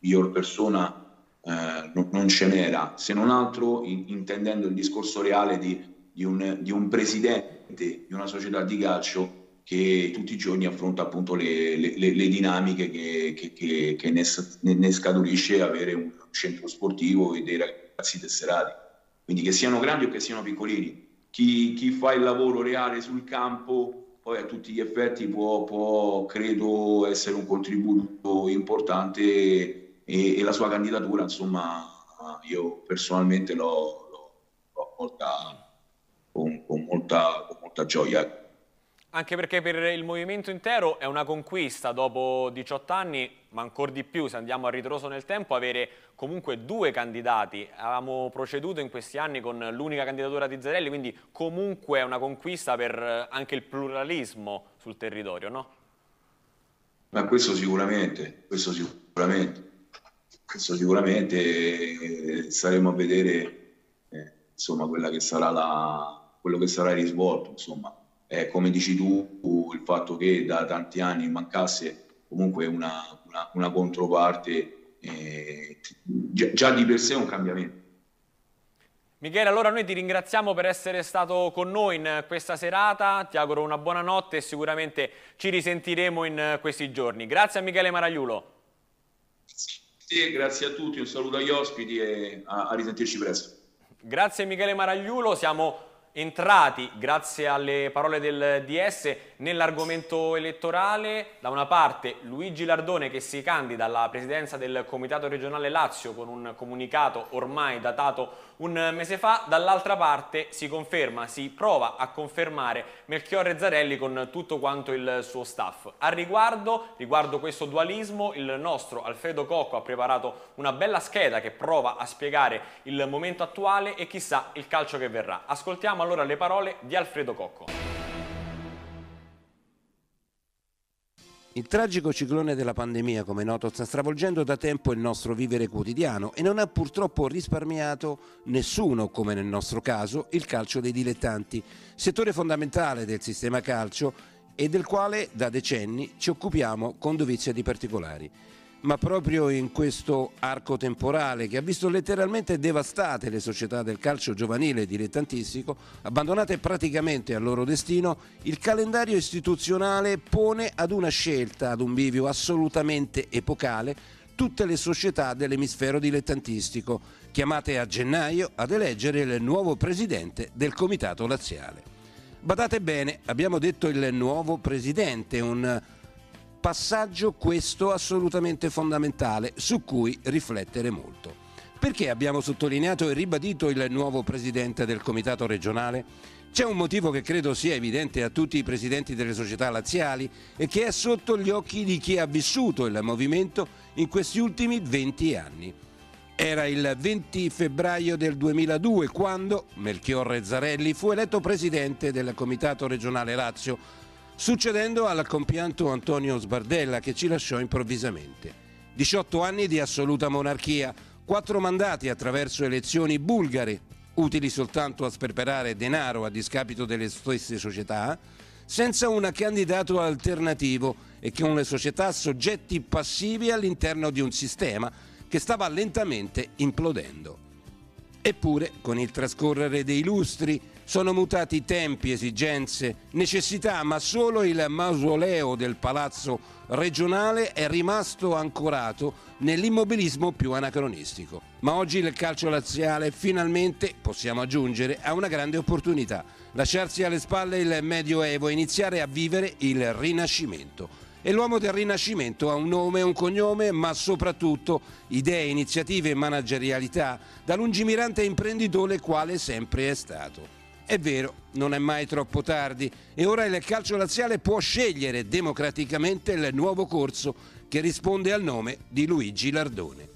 miglior persona eh, non, non ce n'era, se non altro in, intendendo il discorso reale di, di, un, di un presidente di una società di calcio che tutti i giorni affronta appunto le, le, le dinamiche che, che, che, che ne, ne, scaturisce avere un centro sportivo e dei ragazzi tesserati. Quindi che siano grandi o che siano piccolini, chi, chi fa il lavoro reale sul campo poi a tutti gli effetti può, può credo, essere un contributo importante e, e, la sua candidatura, insomma, io personalmente l'ho, l'ho, l'ho molta, con, con, molta, con molta gioia. Anche perché per il movimento intero è una conquista dopo 18 anni, ma ancora di più se andiamo a ritroso nel tempo, avere comunque due candidati. Avevamo proceduto in questi anni con l'unica candidatura di Zarelli, quindi comunque è una conquista per eh, anche il pluralismo sul territorio, no? Ma questo sicuramente, questo sicuramente, questo sicuramente eh, saremo a vedere eh, insomma, quella che sarà la, quello che sarà il risvolto, insomma eh, come dici tu, il fatto che da tanti anni mancasse comunque una, una, una controparte eh, già, già di per sé è un cambiamento. Michele, allora noi ti ringraziamo per essere stato con noi in questa serata, ti auguro una buona notte e sicuramente ci risentiremo in questi giorni. Grazie a Michele Maragliulo. Sì, grazie a tutti, un saluto agli ospiti e a, a risentirci presto. Grazie Michele Maragliulo, siamo entrati, grazie alle parole del DS, nell'argomento elettorale. Da una parte Luigi Lardone che si candida alla presidenza del Comitato regionale Lazio con un comunicato ormai datato un mese fa dall'altra parte si conferma, si prova a confermare Melchiorre Zarelli con tutto quanto il suo staff. A riguardo, riguardo questo dualismo, il nostro Alfredo Cocco ha preparato una bella scheda che prova a spiegare il momento attuale e chissà il calcio che verrà. Ascoltiamo allora le parole di Alfredo Cocco. Il tragico ciclone della pandemia, come noto, sta stravolgendo da tempo il nostro vivere quotidiano e non ha purtroppo risparmiato nessuno, come nel nostro caso, il calcio dei dilettanti, settore fondamentale del sistema calcio e del quale da decenni ci occupiamo con dovizia di particolari ma proprio in questo arco temporale che ha visto letteralmente devastate le società del calcio giovanile e dilettantistico, abbandonate praticamente al loro destino, il calendario istituzionale pone ad una scelta, ad un bivio assolutamente epocale, tutte le società dell'emisfero dilettantistico, chiamate a gennaio ad eleggere il nuovo presidente del Comitato Laziale. Badate bene, abbiamo detto il nuovo presidente, un Passaggio questo assolutamente fondamentale su cui riflettere molto. Perché abbiamo sottolineato e ribadito il nuovo presidente del Comitato regionale? C'è un motivo che credo sia evidente a tutti i presidenti delle società laziali e che è sotto gli occhi di chi ha vissuto il movimento in questi ultimi 20 anni. Era il 20 febbraio del 2002 quando Melchiorre Zarelli fu eletto presidente del Comitato regionale Lazio succedendo al compianto Antonio Sbardella che ci lasciò improvvisamente. 18 anni di assoluta monarchia, 4 mandati attraverso elezioni bulgare, utili soltanto a sperperare denaro a discapito delle stesse società, senza un candidato alternativo e con le società soggetti passivi all'interno di un sistema che stava lentamente implodendo. Eppure, con il trascorrere dei lustri, sono mutati tempi, esigenze, necessità, ma solo il mausoleo del palazzo regionale è rimasto ancorato nell'immobilismo più anacronistico. Ma oggi il calcio laziale finalmente, possiamo aggiungere, ha una grande opportunità, lasciarsi alle spalle il Medioevo e iniziare a vivere il Rinascimento. E l'uomo del Rinascimento ha un nome, un cognome, ma soprattutto idee, iniziative e managerialità da lungimirante imprenditore quale sempre è stato. È vero, non è mai troppo tardi e ora il calcio laziale può scegliere democraticamente il nuovo corso che risponde al nome di Luigi Lardone.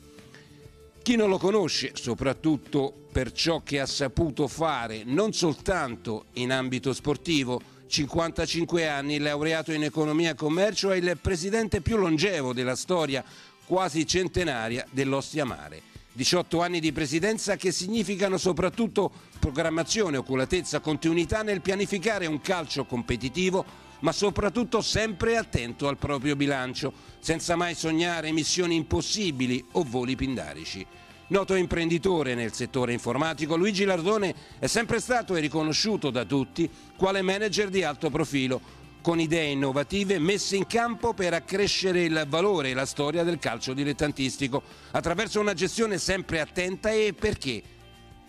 Chi non lo conosce, soprattutto per ciò che ha saputo fare non soltanto in ambito sportivo, 55 anni, laureato in economia e commercio, è il presidente più longevo della storia quasi centenaria dell'Ostia Mare 18 anni di presidenza che significano soprattutto programmazione, oculatezza, continuità nel pianificare un calcio competitivo ma soprattutto sempre attento al proprio bilancio, senza mai sognare missioni impossibili o voli pindarici. Noto imprenditore nel settore informatico, Luigi Lardone è sempre stato e riconosciuto da tutti quale manager di alto profilo, con idee innovative messe in campo per accrescere il valore e la storia del calcio dilettantistico attraverso una gestione sempre attenta e perché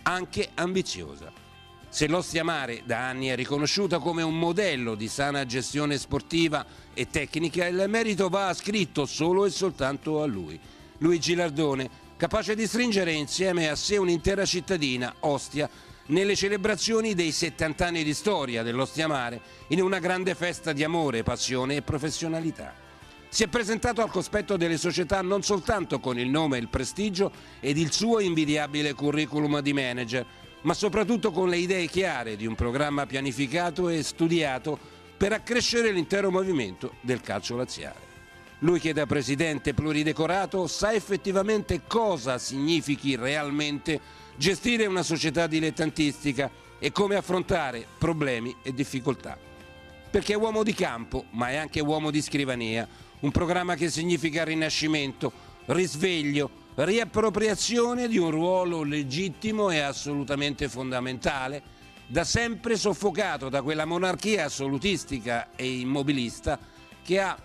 anche ambiziosa. Se l'Ostia Mare da anni è riconosciuta come un modello di sana gestione sportiva e tecnica, il merito va ascritto solo e soltanto a lui. Luigi Lardone, capace di stringere insieme a sé un'intera cittadina, Ostia, nelle celebrazioni dei 70 anni di storia dell'Ostiamare in una grande festa di amore, passione e professionalità. Si è presentato al cospetto delle società non soltanto con il nome, il prestigio ed il suo invidiabile curriculum di manager, ma soprattutto con le idee chiare di un programma pianificato e studiato per accrescere l'intero movimento del calcio laziale. Lui che da presidente pluridecorato sa effettivamente cosa significhi realmente gestire una società dilettantistica e come affrontare problemi e difficoltà. Perché è uomo di campo, ma è anche uomo di scrivania, un programma che significa rinascimento, risveglio, riappropriazione di un ruolo legittimo e assolutamente fondamentale, da sempre soffocato da quella monarchia assolutistica e immobilista che ha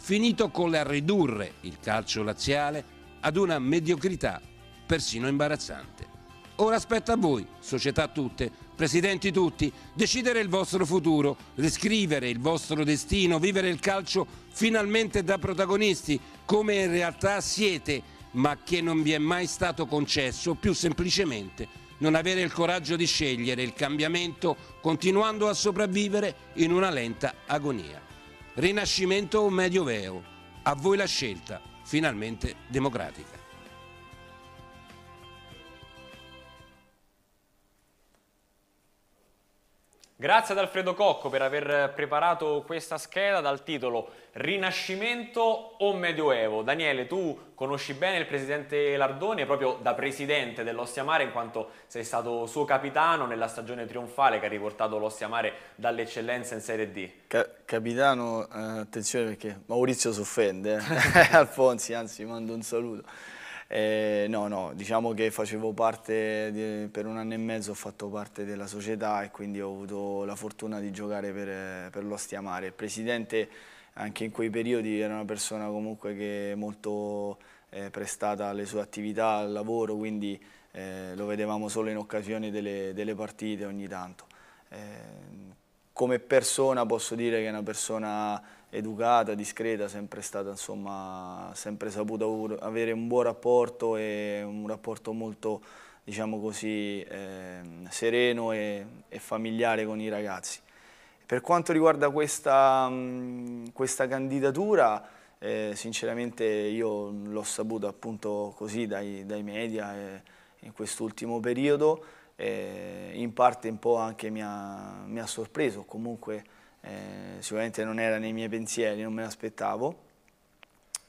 finito con la ridurre il calcio laziale ad una mediocrità persino imbarazzante. Ora aspetta a voi, società tutte, presidenti tutti, decidere il vostro futuro, riscrivere il vostro destino, vivere il calcio finalmente da protagonisti, come in realtà siete, ma che non vi è mai stato concesso, più semplicemente non avere il coraggio di scegliere il cambiamento continuando a sopravvivere in una lenta agonia. Rinascimento o medioevo, A voi la scelta, finalmente democratica. Grazie ad Alfredo Cocco per aver preparato questa scheda dal titolo Rinascimento o Medioevo. Daniele, tu conosci bene il presidente Lardone proprio da presidente dell'Ostia Mare in quanto sei stato suo capitano nella stagione trionfale che ha riportato l'Ostia Mare dall'eccellenza in Serie D. Ca capitano, eh, attenzione perché Maurizio si offende, eh. Alfonsi anzi mando un saluto. Eh, no, no, diciamo che facevo parte, di, per un anno e mezzo ho fatto parte della società e quindi ho avuto la fortuna di giocare per, per l'Ostia Mare. Il presidente anche in quei periodi era una persona comunque che molto eh, prestata alle sue attività, al lavoro, quindi eh, lo vedevamo solo in occasione delle, delle partite ogni tanto. Eh, come persona posso dire che è una persona educata, discreta, sempre stata, insomma, sempre saputa avere un buon rapporto e un rapporto molto, diciamo così, eh, sereno e, e, familiare con i ragazzi. Per quanto riguarda questa, mh, questa candidatura, eh, sinceramente io l'ho saputo appunto così dai, dai media eh, in quest'ultimo periodo, eh, in parte un po' anche mi ha, mi ha sorpreso, comunque eh, sicuramente non era nei miei pensieri, non me l'aspettavo.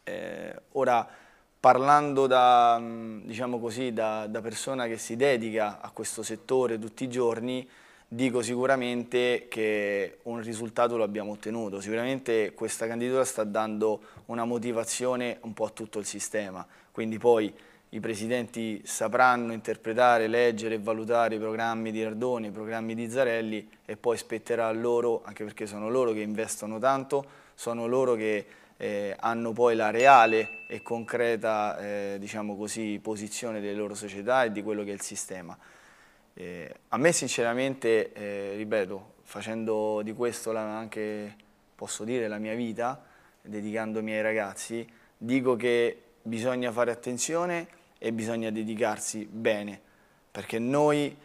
Eh, ora, parlando da, mm, diciamo così, da, da, persona che si dedica a questo settore tutti i giorni, dico sicuramente che un risultato lo abbiamo ottenuto. Sicuramente questa candidatura sta dando una motivazione un po' a tutto il sistema, quindi poi i presidenti sapranno interpretare, leggere e valutare i programmi di Ardoni, i programmi di Zarelli e poi spetterà a loro, anche perché sono loro che investono tanto, sono loro che eh, hanno poi la reale e concreta eh, diciamo così, posizione delle loro società e di quello che è il sistema. Eh, a me sinceramente, eh, ripeto, facendo di questo la, anche, posso dire, la mia vita, dedicandomi ai ragazzi, dico che bisogna fare attenzione e bisogna dedicarsi bene, perché noi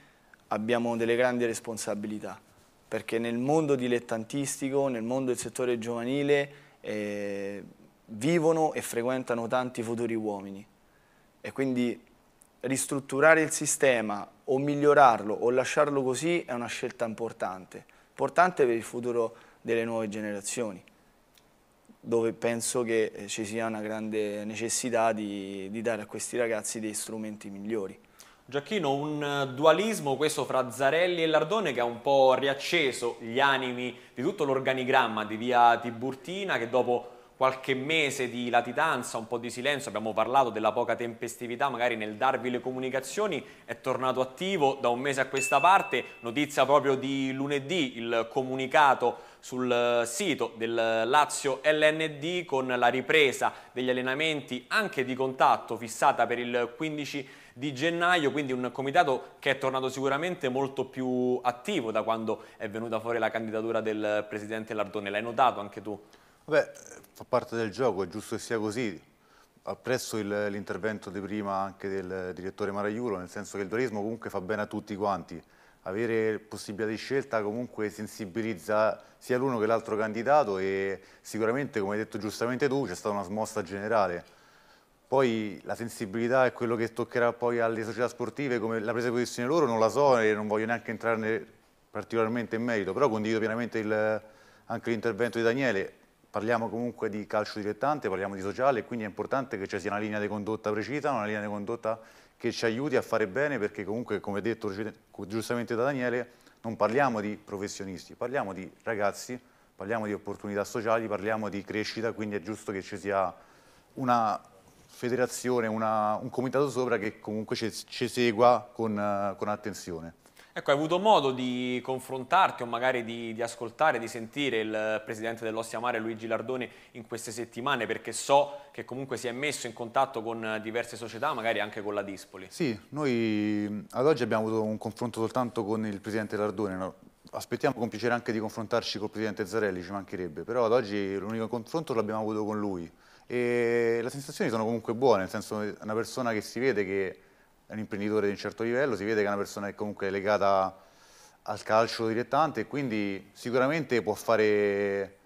abbiamo delle grandi responsabilità, perché nel mondo dilettantistico, nel mondo del settore giovanile, eh, vivono e frequentano tanti futuri uomini e quindi ristrutturare il sistema o migliorarlo o lasciarlo così è una scelta importante, importante per il futuro delle nuove generazioni dove penso che eh, ci sia una grande necessità di, di dare a questi ragazzi dei strumenti migliori. Giacchino, un eh, dualismo questo fra Zarelli e Lardone che ha un po' riacceso gli animi di tutto l'organigramma di via Tiburtina che dopo qualche mese di latitanza, un po' di silenzio, abbiamo parlato della poca tempestività magari nel darvi le comunicazioni, è tornato attivo da un mese a questa parte, notizia proprio di lunedì, il comunicato sul eh, sito del Lazio LND con la ripresa degli allenamenti anche di contatto fissata per il 15 di gennaio, quindi un comitato che è tornato sicuramente molto più attivo da quando è venuta fuori la candidatura del presidente Lardone. L'hai notato anche tu? Beh, fa parte del gioco, è giusto che sia così. Apprezzo l'intervento di prima anche del direttore Maraiulo, nel senso che il turismo comunque fa bene a tutti quanti avere possibilità di scelta comunque sensibilizza sia l'uno che l'altro candidato e sicuramente, come hai detto giustamente tu, c'è stata una smossa generale. Poi la sensibilità è quello che toccherà poi alle società sportive, come la presa di posizione loro non la so e non voglio neanche entrarne particolarmente in merito, però condivido pienamente il, anche l'intervento di Daniele. Parliamo comunque di calcio dilettante, parliamo di sociale, quindi è importante che ci sia una linea di condotta precisa, una linea di condotta che ci aiuti a fare bene perché comunque, come detto giustamente da Daniele, non parliamo di professionisti, parliamo di ragazzi, parliamo di opportunità sociali, parliamo di crescita, quindi è giusto che ci sia una federazione, una, un comitato sopra che comunque ci, ci segua con, con attenzione. Ecco, hai avuto modo di confrontarti o magari di, di ascoltare, di sentire il presidente dell'Ostia Mare Luigi Lardone in queste settimane perché so che comunque si è messo in contatto con diverse società, magari anche con la Dispoli. Sì, noi ad oggi abbiamo avuto un confronto soltanto con il presidente Lardone, no? aspettiamo con piacere anche di confrontarci col presidente Zarelli, ci mancherebbe, però ad oggi l'unico confronto l'abbiamo avuto con lui e le sensazioni sono comunque buone, nel senso che è una persona che si vede che un imprenditore di un certo livello, si vede che è una persona che comunque è legata al calcio direttamente e quindi sicuramente può fare,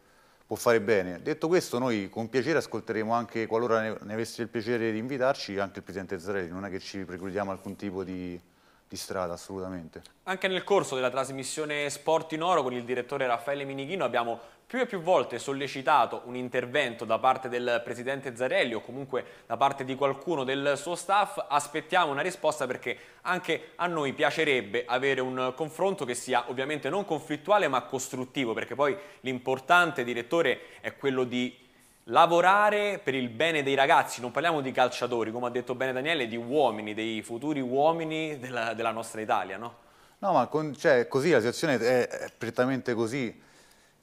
può fare bene. Detto questo, noi con piacere ascolteremo anche, qualora ne, avessi il piacere di invitarci, anche il Presidente Zarelli, non è che ci precludiamo alcun tipo di, di strada assolutamente. Anche nel corso della trasmissione Sport in Oro con il direttore Raffaele Minighino abbiamo più e più volte sollecitato un intervento da parte del presidente Zarelli o comunque da parte di qualcuno del suo staff, aspettiamo una risposta perché anche a noi piacerebbe avere un confronto che sia ovviamente non conflittuale ma costruttivo, perché poi l'importante, direttore, è quello di lavorare per il bene dei ragazzi, non parliamo di calciatori, come ha detto bene Daniele, di uomini, dei futuri uomini della, della nostra Italia, no? No, ma con, cioè, così la situazione è, è prettamente così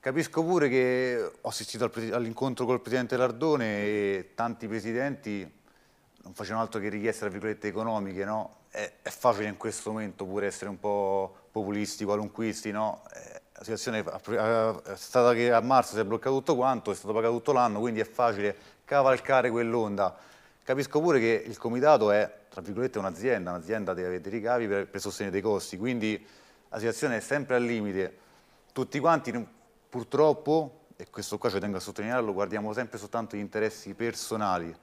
Capisco pure che ho assistito all'incontro col presidente Lardone e tanti presidenti non facevano altro che richieste economiche, no? È, è, facile in questo momento pure essere un po' populisti, qualunquisti, no? Eh, la situazione è stata che a marzo si è bloccato tutto quanto, è stato pagato tutto l'anno, quindi è facile cavalcare quell'onda. Capisco pure che il comitato è, tra virgolette, un'azienda, un'azienda deve avere dei ricavi per, per sostenere dei costi, quindi la situazione è sempre al limite. Tutti quanti Purtroppo, e questo qua ci tengo a sottolinearlo, guardiamo sempre soltanto gli interessi personali.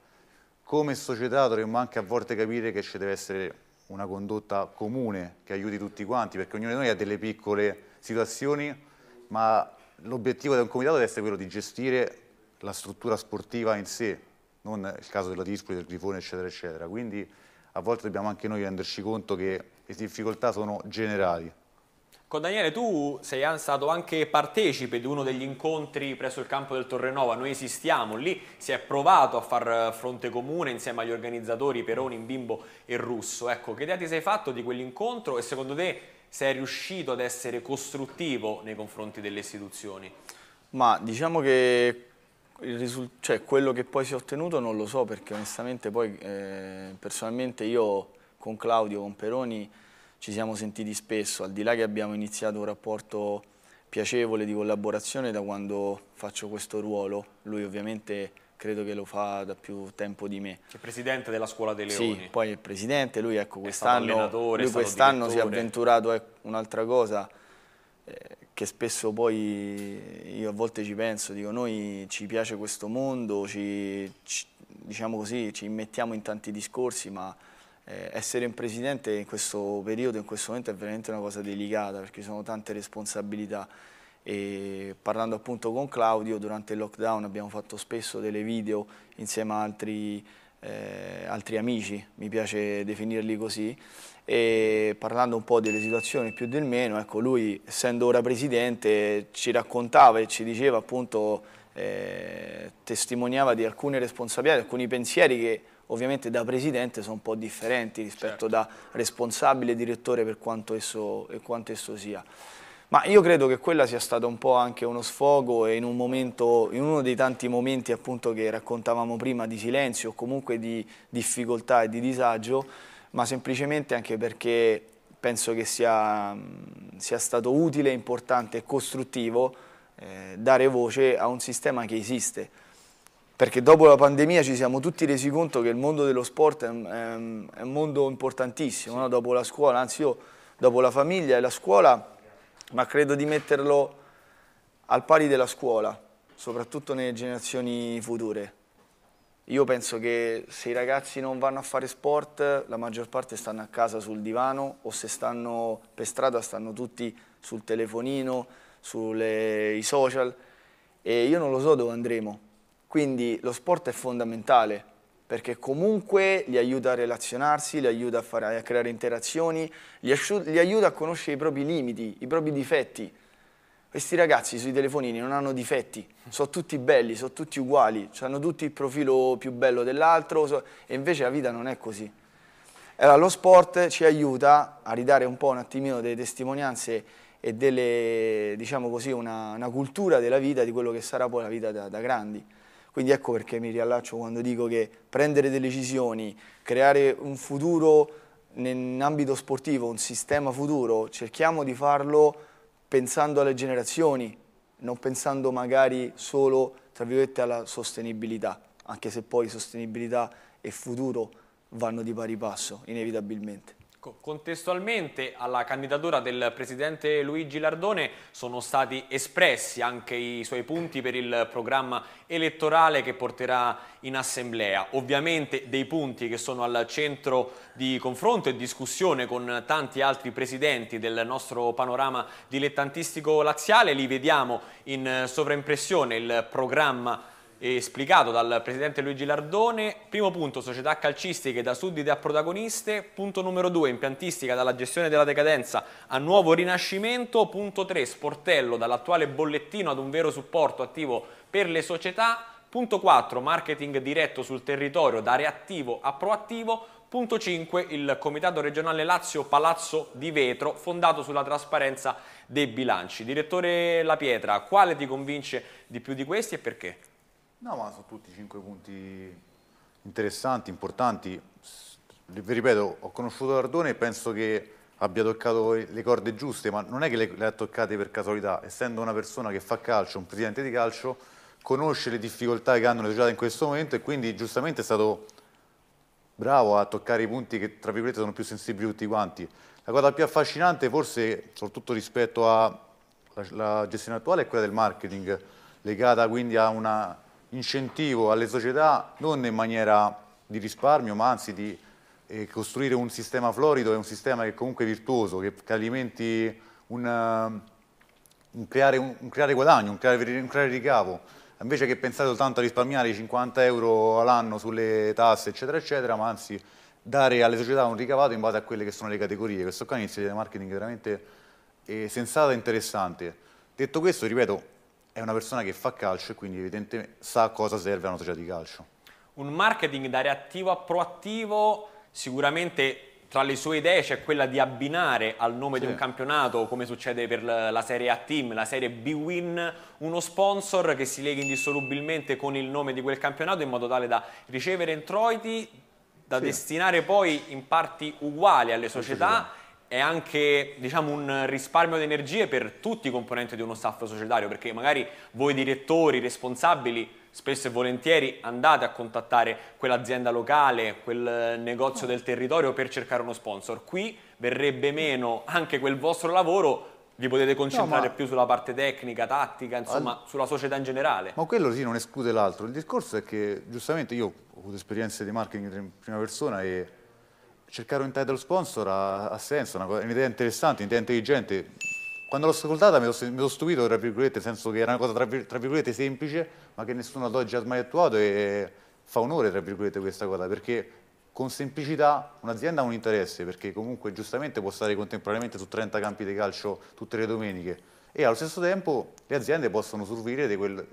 Come società dovremmo anche a volte capire che ci deve essere una condotta comune che aiuti tutti quanti, perché ognuno di noi ha delle piccole situazioni, ma l'obiettivo di un comitato deve essere quello di gestire la struttura sportiva in sé, non il caso della dispoli, del grifone, eccetera, eccetera. Quindi a volte dobbiamo anche noi renderci conto che le difficoltà sono generali. Con Daniele tu sei stato anche partecipe di uno degli incontri presso il campo del Torrenova, noi esistiamo, lì si è provato a far fronte comune insieme agli organizzatori Peroni, Bimbo e Russo. Ecco, che idea ti sei fatto di quell'incontro e secondo te sei riuscito ad essere costruttivo nei confronti delle istituzioni? Ma diciamo che cioè, quello che poi si è ottenuto non lo so perché onestamente poi eh, personalmente io con Claudio, con Peroni ci siamo sentiti spesso, al di là che abbiamo iniziato un rapporto piacevole di collaborazione da quando faccio questo ruolo, lui ovviamente credo che lo fa da più tempo di me. È presidente della Scuola dei Leoni. Sì, poi è presidente, lui ecco quest'anno quest si è avventurato a un'altra cosa eh, che spesso poi io a volte ci penso, dico noi ci piace questo mondo, ci, ci, diciamo così, ci immettiamo in tanti discorsi ma eh, essere un presidente in questo periodo, in questo momento è veramente una cosa delicata perché ci sono tante responsabilità e parlando appunto con Claudio durante il lockdown abbiamo fatto spesso delle video insieme a altri, eh, altri amici, mi piace definirli così, e parlando un po' delle situazioni più del meno, ecco lui essendo ora presidente ci raccontava e ci diceva appunto, eh, testimoniava di alcune responsabilità, di alcuni pensieri che ovviamente da presidente sono un po' differenti rispetto certo. da responsabile direttore per quanto esso, quanto esso, sia. Ma io credo che quella sia stato un po' anche uno sfogo e in, un momento, in uno dei tanti momenti appunto che raccontavamo prima di silenzio o comunque di difficoltà e di disagio, ma semplicemente anche perché penso che sia, sia stato utile, importante e costruttivo eh, dare voce a un sistema che esiste perché dopo la pandemia ci siamo tutti resi conto che il mondo dello sport è, un, è un mondo importantissimo, sì. no? dopo la scuola, anzi io dopo la famiglia e la scuola, ma credo di metterlo al pari della scuola, soprattutto nelle generazioni future. Io penso che se i ragazzi non vanno a fare sport, la maggior parte stanno a casa sul divano o se stanno per strada stanno tutti sul telefonino, sui social e io non lo so dove andremo quindi lo sport è fondamentale perché comunque li aiuta a relazionarsi, li aiuta a, fare, a creare interazioni, li, li aiuta a conoscere i propri limiti, i propri difetti. Questi ragazzi sui telefonini non hanno difetti, sono tutti belli, sono tutti uguali, hanno tutti il profilo più bello dell'altro so, e invece la vita non è così. Allora, lo sport ci aiuta a ridare un po' un attimino delle testimonianze e delle, diciamo così, una, una cultura della vita, di quello che sarà poi la vita da, da grandi. Quindi ecco perché mi riallaccio quando dico che prendere delle decisioni, creare un futuro in ambito sportivo, un sistema futuro, cerchiamo di farlo pensando alle generazioni, non pensando magari solo tra virgolette alla sostenibilità, anche se poi sostenibilità e futuro vanno di pari passo, inevitabilmente. Ecco, contestualmente alla candidatura del presidente Luigi Lardone sono stati espressi anche i suoi punti per il programma elettorale che porterà in assemblea. Ovviamente dei punti che sono al centro di confronto e discussione con tanti altri presidenti del nostro panorama dilettantistico laziale. Li vediamo in sovraimpressione il programma eh, spiegato dal presidente Luigi Lardone. Primo punto, società calcistiche da suddite a protagoniste. Punto numero due, impiantistica dalla gestione della decadenza a nuovo rinascimento. Punto tre, sportello dall'attuale bollettino ad un vero supporto attivo per le società. Punto 4, marketing diretto sul territorio da reattivo a proattivo. Punto 5, il Comitato regionale Lazio Palazzo di Vetro, fondato sulla trasparenza dei bilanci. Direttore La Pietra, quale ti convince di più di questi e perché? No, ma sono tutti cinque punti interessanti, importanti. Vi ripeto, ho conosciuto Ardone e penso che abbia toccato le corde giuste, ma non è che le, le ha toccate per casualità. Essendo una persona che fa calcio, un presidente di calcio, conosce le difficoltà che hanno le società in questo momento e quindi giustamente è stato bravo a toccare i punti che tra virgolette sono più sensibili tutti quanti. La cosa più affascinante forse, soprattutto rispetto alla gestione attuale, è quella del marketing, legata quindi a una incentivo alle società non in maniera di risparmio, ma anzi di eh, costruire un sistema florido e un sistema che comunque è virtuoso, che, che alimenti un, eh, un, creare, un, un, creare, guadagno, un creare, un creare ricavo. Invece che pensare soltanto a risparmiare i 50 euro all'anno sulle tasse, eccetera, eccetera, ma anzi dare alle società un ricavato in base a quelle che sono le categorie. Questo qua è un'iniziativa di marketing veramente eh, sensata e interessante. Detto questo, ripeto, è una persona che fa calcio e quindi evidentemente sa cosa serve a una società di calcio. Un marketing da reattivo a proattivo, sicuramente tra le sue idee c'è quella di abbinare al nome sì. di un campionato, come succede per la Serie A Team, la Serie B-Win, uno sponsor che si lega indissolubilmente con il nome di quel campionato in modo tale da ricevere introiti, da sì. destinare poi in parti uguali alle società è anche diciamo, un risparmio di energie per tutti i componenti di uno staff societario, perché magari voi direttori, responsabili, spesso e volentieri andate a contattare quell'azienda locale, quel negozio del territorio per cercare uno sponsor. Qui verrebbe meno anche quel vostro lavoro vi potete concentrare no, più sulla parte tecnica, tattica, insomma, al... sulla società in generale. Ma quello sì, non esclude l'altro. Il discorso è che giustamente io ho avuto esperienze di marketing in prima persona e cercare un title sponsor ha, ha senso, è un'idea interessante, un'idea intelligente. Quando l'ho ascoltata mi sono stupito, tra virgolette, nel senso che era una cosa tra, tra virgolette semplice, ma che nessuno ad oggi ha mai attuato e fa onore, tra virgolette, questa cosa, perché con semplicità un'azienda ha un interesse, perché comunque giustamente può stare contemporaneamente su 30 campi di calcio tutte le domeniche e allo stesso tempo le aziende possono servire di quel,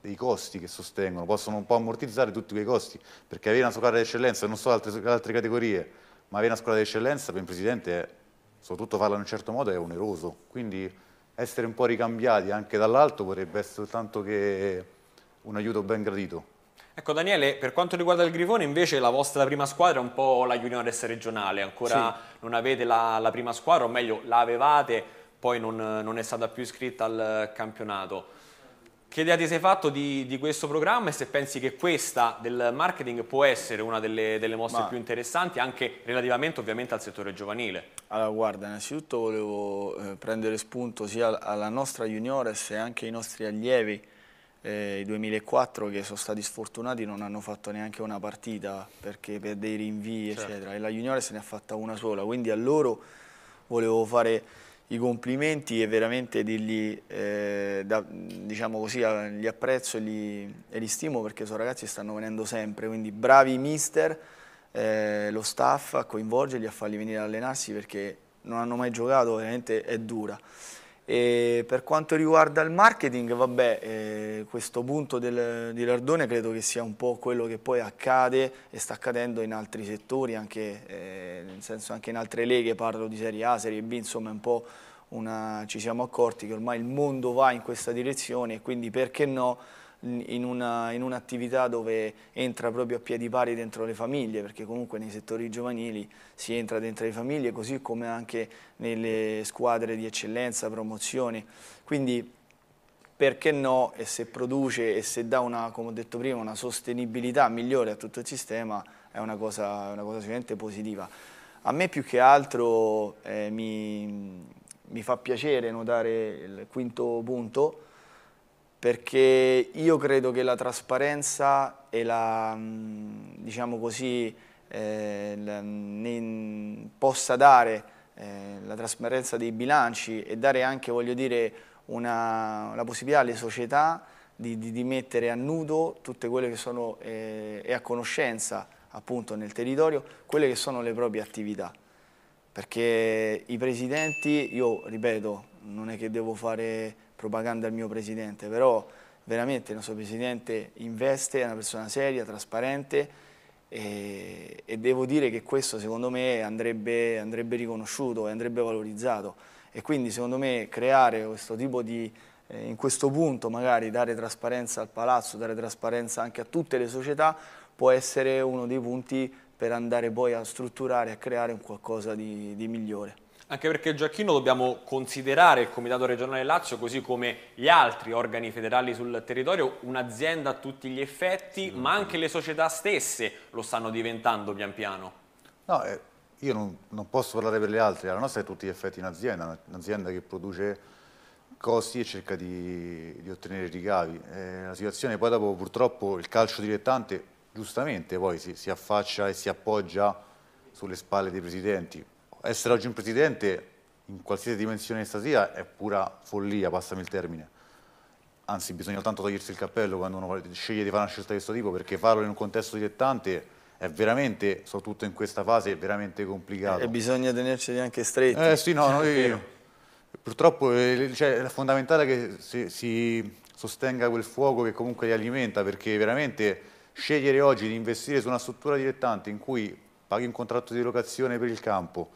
dei costi che sostengono, possono un po' ammortizzare tutti quei costi, perché avere una sua carriera d'eccellenza e non so altre, altre categorie ma avere una scuola di eccellenza per un presidente, soprattutto farla in un certo modo, è oneroso. Quindi essere un po' ricambiati anche dall'alto potrebbe essere soltanto che un aiuto ben gradito. Ecco Daniele, per quanto riguarda il Grifone invece la vostra prima squadra è un po' la juniores regionale, ancora sì. non avete la, la, prima squadra, o meglio la avevate, poi non, non è stata più iscritta al campionato. Che idea ti sei fatto di, di, questo programma e se pensi che questa del marketing può essere una delle, delle mosse Ma... più interessanti anche relativamente ovviamente al settore giovanile? Allora guarda, innanzitutto volevo eh, prendere spunto sia alla nostra juniores e anche ai nostri allievi eh, i 2004 che sono stati sfortunati non hanno fatto neanche una partita perché per dei rinvii certo. eccetera e la juniores ne ha fatta una sola quindi a loro volevo fare i complimenti e veramente dirgli, eh, da, diciamo così, li apprezzo e li, e li stimo perché sono ragazzi che stanno venendo sempre, quindi bravi mister, eh, lo staff a coinvolgerli, a farli venire ad allenarsi perché non hanno mai giocato, veramente è dura. E per quanto riguarda il marketing, vabbè, eh, questo punto del, di Lardone credo che sia un po' quello che poi accade e sta accadendo in altri settori, anche, eh, nel senso anche in altre leghe, parlo di Serie A, Serie B, insomma un po' una, ci siamo accorti che ormai il mondo va in questa direzione e quindi perché no in, un'attività dove entra proprio a piedi pari dentro le famiglie, perché comunque nei settori giovanili si entra dentro le famiglie, così come anche nelle squadre di eccellenza, promozioni. Quindi perché no? E se produce e se dà una, come ho detto prima, una sostenibilità migliore a tutto il sistema è una cosa, una cosa sicuramente positiva. A me più che altro eh, mi, mi fa piacere notare il quinto punto, perché io credo che la trasparenza e la, mm, diciamo così, eh, la, ne, possa dare eh, la trasparenza dei bilanci e dare anche, voglio dire, una, la possibilità alle società di, di, di, mettere a nudo tutte quelle che sono, eh, e a conoscenza appunto nel territorio, quelle che sono le proprie attività. Perché i presidenti, io ripeto, non è che devo fare propaganda al mio presidente, però veramente il nostro presidente investe, è una persona seria, trasparente e, e devo dire che questo secondo me andrebbe, andrebbe, riconosciuto e andrebbe valorizzato e quindi secondo me creare questo tipo di, eh, in questo punto magari dare trasparenza al palazzo, dare trasparenza anche a tutte le società può essere uno dei punti per andare poi a strutturare, a creare un qualcosa di, di migliore. Anche perché Gioacchino dobbiamo considerare il Comitato regionale Lazio, così come gli altri organi federali sul territorio, un'azienda a tutti gli effetti, mm. ma anche le società stesse lo stanno diventando pian piano. No, eh, io non, non, posso parlare per le altre, la nostra è a tutti gli effetti un'azienda, un'azienda che produce costi e cerca di, di ottenere ricavi. Eh, la situazione poi dopo purtroppo il calcio dilettante giustamente poi si, si affaccia e si appoggia sulle spalle dei presidenti, essere oggi un presidente in qualsiasi dimensione sia è pura follia, passami il termine. Anzi, bisogna tanto togliersi il cappello quando uno sceglie di fare una scelta di questo tipo, perché farlo in un contesto dilettante è veramente, soprattutto in questa fase, è veramente complicato. E bisogna tenerceli anche stretti. Eh sì, no, noi, purtroppo eh, cioè, è fondamentale che si, si sostenga quel fuoco che comunque li alimenta, perché veramente scegliere oggi di investire su una struttura dilettante in cui paghi un contratto di locazione per il campo,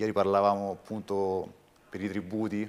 Ieri parlavamo appunto per i tributi,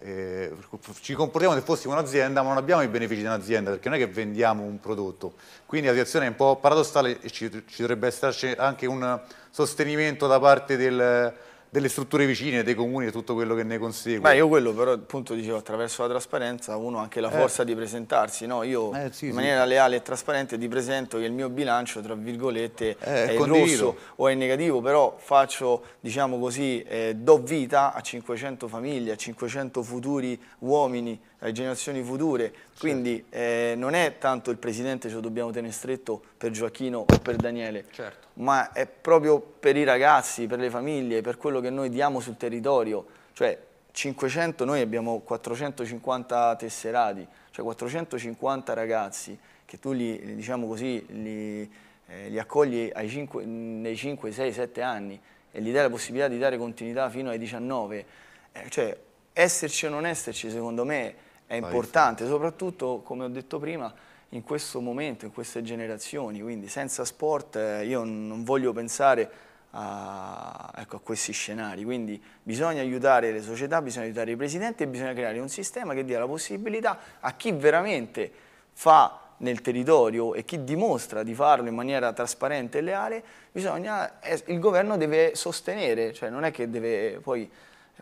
eh, ci comportiamo se fossimo un'azienda ma non abbiamo i benefici di un'azienda perché non è che vendiamo un prodotto quindi la situazione è un po' paradossale e ci, ci dovrebbe esserci anche un sostenimento da parte del, delle strutture vicine, dei comuni e tutto quello che ne consegue. Beh, io quello però appunto dicevo, attraverso la trasparenza uno ha anche la eh. forza eh. di presentarsi, no? Io eh, sì, in maniera sì. leale e trasparente ti presento che il mio bilancio, tra virgolette, eh, è condivido. rosso o è negativo, però faccio, diciamo così, eh, do vita a 500 famiglie, a 500 futuri uomini alle generazioni future. Certo. Quindi eh, non è tanto il presidente ce lo dobbiamo tenere stretto per Gioacchino o per Daniele, certo. ma è proprio per i ragazzi, per le famiglie, per quello che noi diamo sul territorio. Cioè 500, noi abbiamo 450 tesserati, cioè 450 ragazzi che tu li, diciamo così, li, eh, li accogli 5, nei 5, 6, 7 anni e gli dai la possibilità di dare continuità fino ai 19. Eh, cioè, esserci o non esserci, secondo me, è importante, soprattutto come ho detto prima, in questo momento, in queste generazioni, quindi senza sport eh, io non voglio pensare a, ecco, a, questi scenari, quindi bisogna aiutare le società, bisogna aiutare i presidenti e bisogna creare un sistema che dia la possibilità a chi veramente fa nel territorio e chi dimostra di farlo in maniera trasparente e leale, bisogna, eh, il governo deve sostenere, cioè non è che deve poi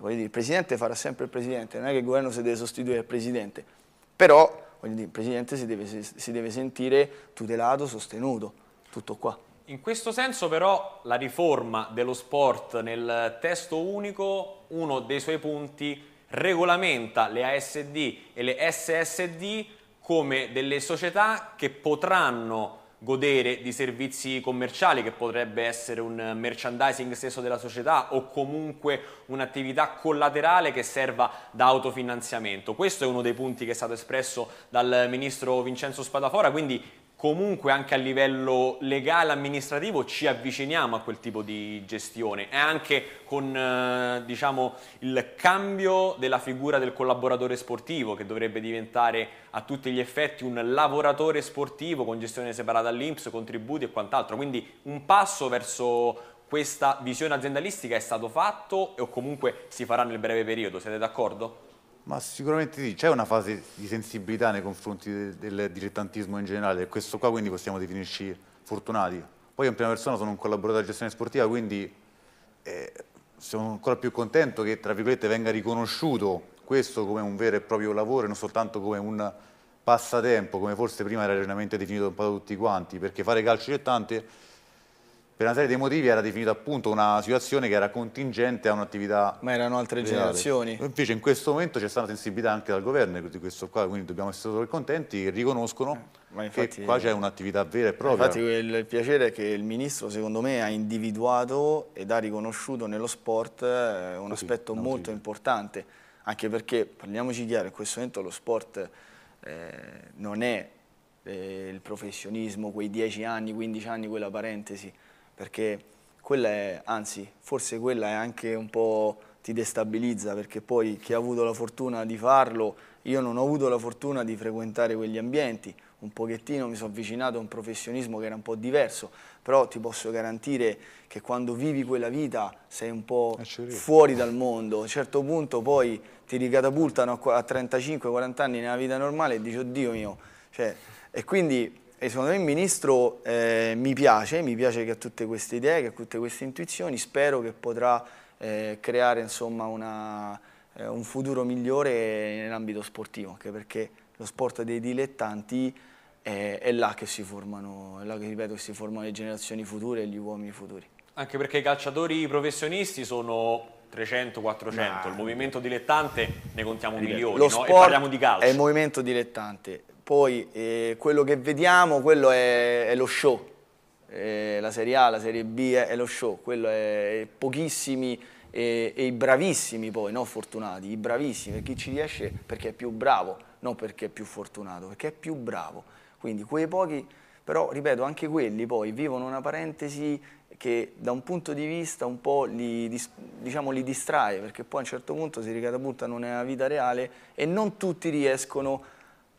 Voglio dire, il presidente farà sempre il presidente, non è che il governo si deve sostituire al presidente, però dire, il presidente si deve, si deve sentire tutelato, sostenuto, tutto qua. In questo senso però la riforma dello sport nel testo unico, uno dei suoi punti, regolamenta le ASD e le SSD come delle società che potranno godere di servizi commerciali che potrebbe essere un merchandising stesso della società o comunque un'attività collaterale che serva da autofinanziamento. Questo è uno dei punti che è stato espresso dal ministro Vincenzo Spadafora, quindi comunque anche a livello legale, amministrativo, ci avviciniamo a quel tipo di gestione e anche con eh, diciamo, il cambio della figura del collaboratore sportivo che dovrebbe diventare a tutti gli effetti un lavoratore sportivo con gestione separata all'Inps, contributi e quant'altro, quindi un passo verso questa visione aziendalistica è stato fatto o comunque si farà nel breve periodo, siete d'accordo? Ma sicuramente sì, c'è una fase di sensibilità nei confronti del, del dilettantismo in generale, e questo qua quindi possiamo definirci fortunati. Poi in prima persona sono un collaboratore di gestione sportiva, quindi eh, sono ancora più contento che tra virgolette venga riconosciuto questo come un vero e proprio lavoro e non soltanto come un passatempo, come forse prima era generalmente definito un po' da tutti quanti, perché fare calcio dilettante per una serie di motivi era definita appunto una situazione che era contingente a un'attività Ma erano altre reale. generazioni. Invece in questo momento c'è stata sensibilità anche dal governo di questo qua, quindi dobbiamo essere solo contenti che riconoscono eh, infatti, che qua c'è un'attività vera e propria. Infatti il piacere è che il Ministro secondo me ha individuato ed ha riconosciuto nello sport eh, un Così, aspetto molto motivo. importante, anche perché parliamoci chiaro, in questo momento lo sport eh, non è eh, il professionismo, quei 10 anni, 15 anni, quella parentesi, perché quella è, anzi, forse quella è anche un po' ti destabilizza perché poi chi ha avuto la fortuna di farlo, io non ho avuto la fortuna di frequentare quegli ambienti, un pochettino mi sono avvicinato a un professionismo che era un po' diverso, però ti posso garantire che quando vivi quella vita sei un po' eh, fuori dal mondo, a un certo punto poi ti ricatapultano a 35-40 anni nella vita normale e dici oddio mio, cioè, e quindi e secondo me il ministro eh, mi piace, mi piace che ha tutte queste idee, che ha tutte queste intuizioni, spero che potrà eh, creare insomma, una, eh, un futuro migliore nell'ambito sportivo, anche perché lo sport dei dilettanti è, è là che si formano, è là che, ripeto, si formano le generazioni future e gli uomini futuri. Anche perché i calciatori professionisti sono 300, 400, il movimento dilettante ne contiamo un milione, lo no? sport e parliamo di calcio. È il movimento dilettante, poi eh, quello che vediamo, quello è, è lo show. Eh, la Serie A, la Serie B è, è lo show. Quello è, è pochissimi e, e, i bravissimi poi, no fortunati, i bravissimi. E chi ci riesce perché è più bravo, non perché è più fortunato, perché è più bravo. Quindi quei pochi, però ripeto, anche quelli poi vivono una parentesi che da un punto di vista un po' li, diciamo, li distrae, perché poi a un certo punto si ricatapultano nella vita reale e non tutti riescono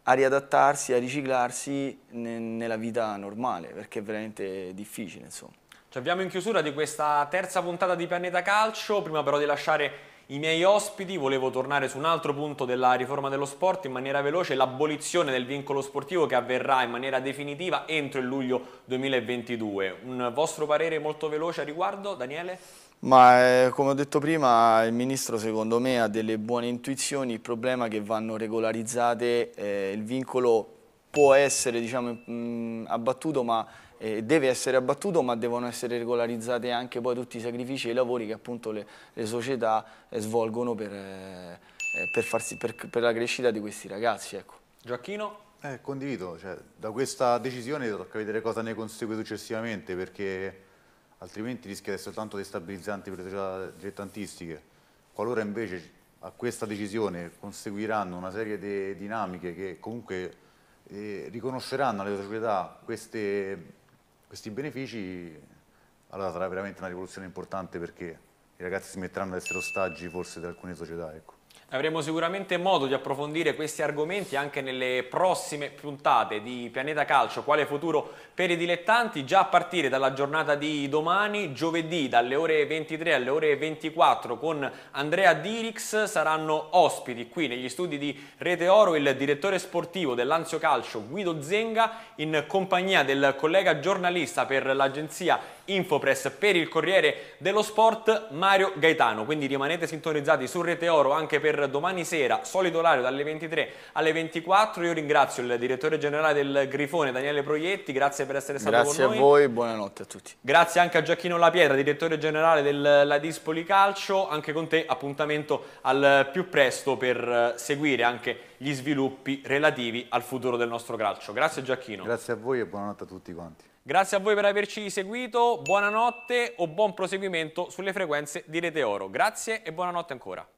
a riadattarsi, a riciclarsi ne, nella vita normale, perché è veramente difficile, insomma. Ci abbiamo in chiusura di questa terza puntata di Pianeta Calcio, prima però di lasciare i miei ospiti, volevo tornare su un altro punto della riforma dello sport in maniera veloce, l'abolizione del vincolo sportivo che avverrà in maniera definitiva entro il luglio 2022. Un vostro parere molto veloce a riguardo, Daniele? Ma eh, come ho detto prima, il Ministro secondo me ha delle buone intuizioni, il problema è che vanno regolarizzate, eh, il vincolo può essere diciamo, mh, mm, abbattuto ma eh, deve essere abbattuto ma devono essere regolarizzate anche poi tutti i sacrifici e i lavori che appunto le, le società eh, svolgono per, eh, eh, per, farsi, per, per, la crescita di questi ragazzi. Ecco. Gioacchino? condivido, cioè, da questa decisione tocca vedere cosa ne consegue successivamente perché altrimenti rischia di essere tanto destabilizzante per le società dilettantistiche. Qualora invece a questa decisione conseguiranno una serie di dinamiche che comunque eh, riconosceranno alle società queste, questi benefici, allora sarà veramente una rivoluzione importante perché i ragazzi smetteranno di essere ostaggi forse di alcune società. Ecco. Avremo sicuramente modo di approfondire questi argomenti anche nelle prossime puntate di Pianeta Calcio, quale futuro per i dilettanti, già a partire dalla giornata di domani, giovedì dalle ore 23 alle ore 24 con Andrea Dirix saranno ospiti qui negli studi di Rete Oro il direttore sportivo dell'Anzio Calcio Guido Zenga in compagnia del collega giornalista per l'agenzia Infopress per il Corriere dello Sport Mario Gaetano. Quindi rimanete sintonizzati su Rete Oro anche per domani sera, solito orario dalle 23 alle 24. Io ringrazio il direttore generale del Grifone Daniele Proietti, grazie per essere stato grazie con noi. Grazie a voi, buonanotte a tutti. Grazie anche a Giacchino La direttore generale della Dispoli Calcio, anche con te appuntamento al più presto per eh, seguire anche gli sviluppi relativi al futuro del nostro calcio. Grazie Giacchino. Grazie a voi e buonanotte a tutti quanti. Grazie a voi per averci seguito, buonanotte o buon proseguimento sulle frequenze di Rete Oro. Grazie e buonanotte ancora.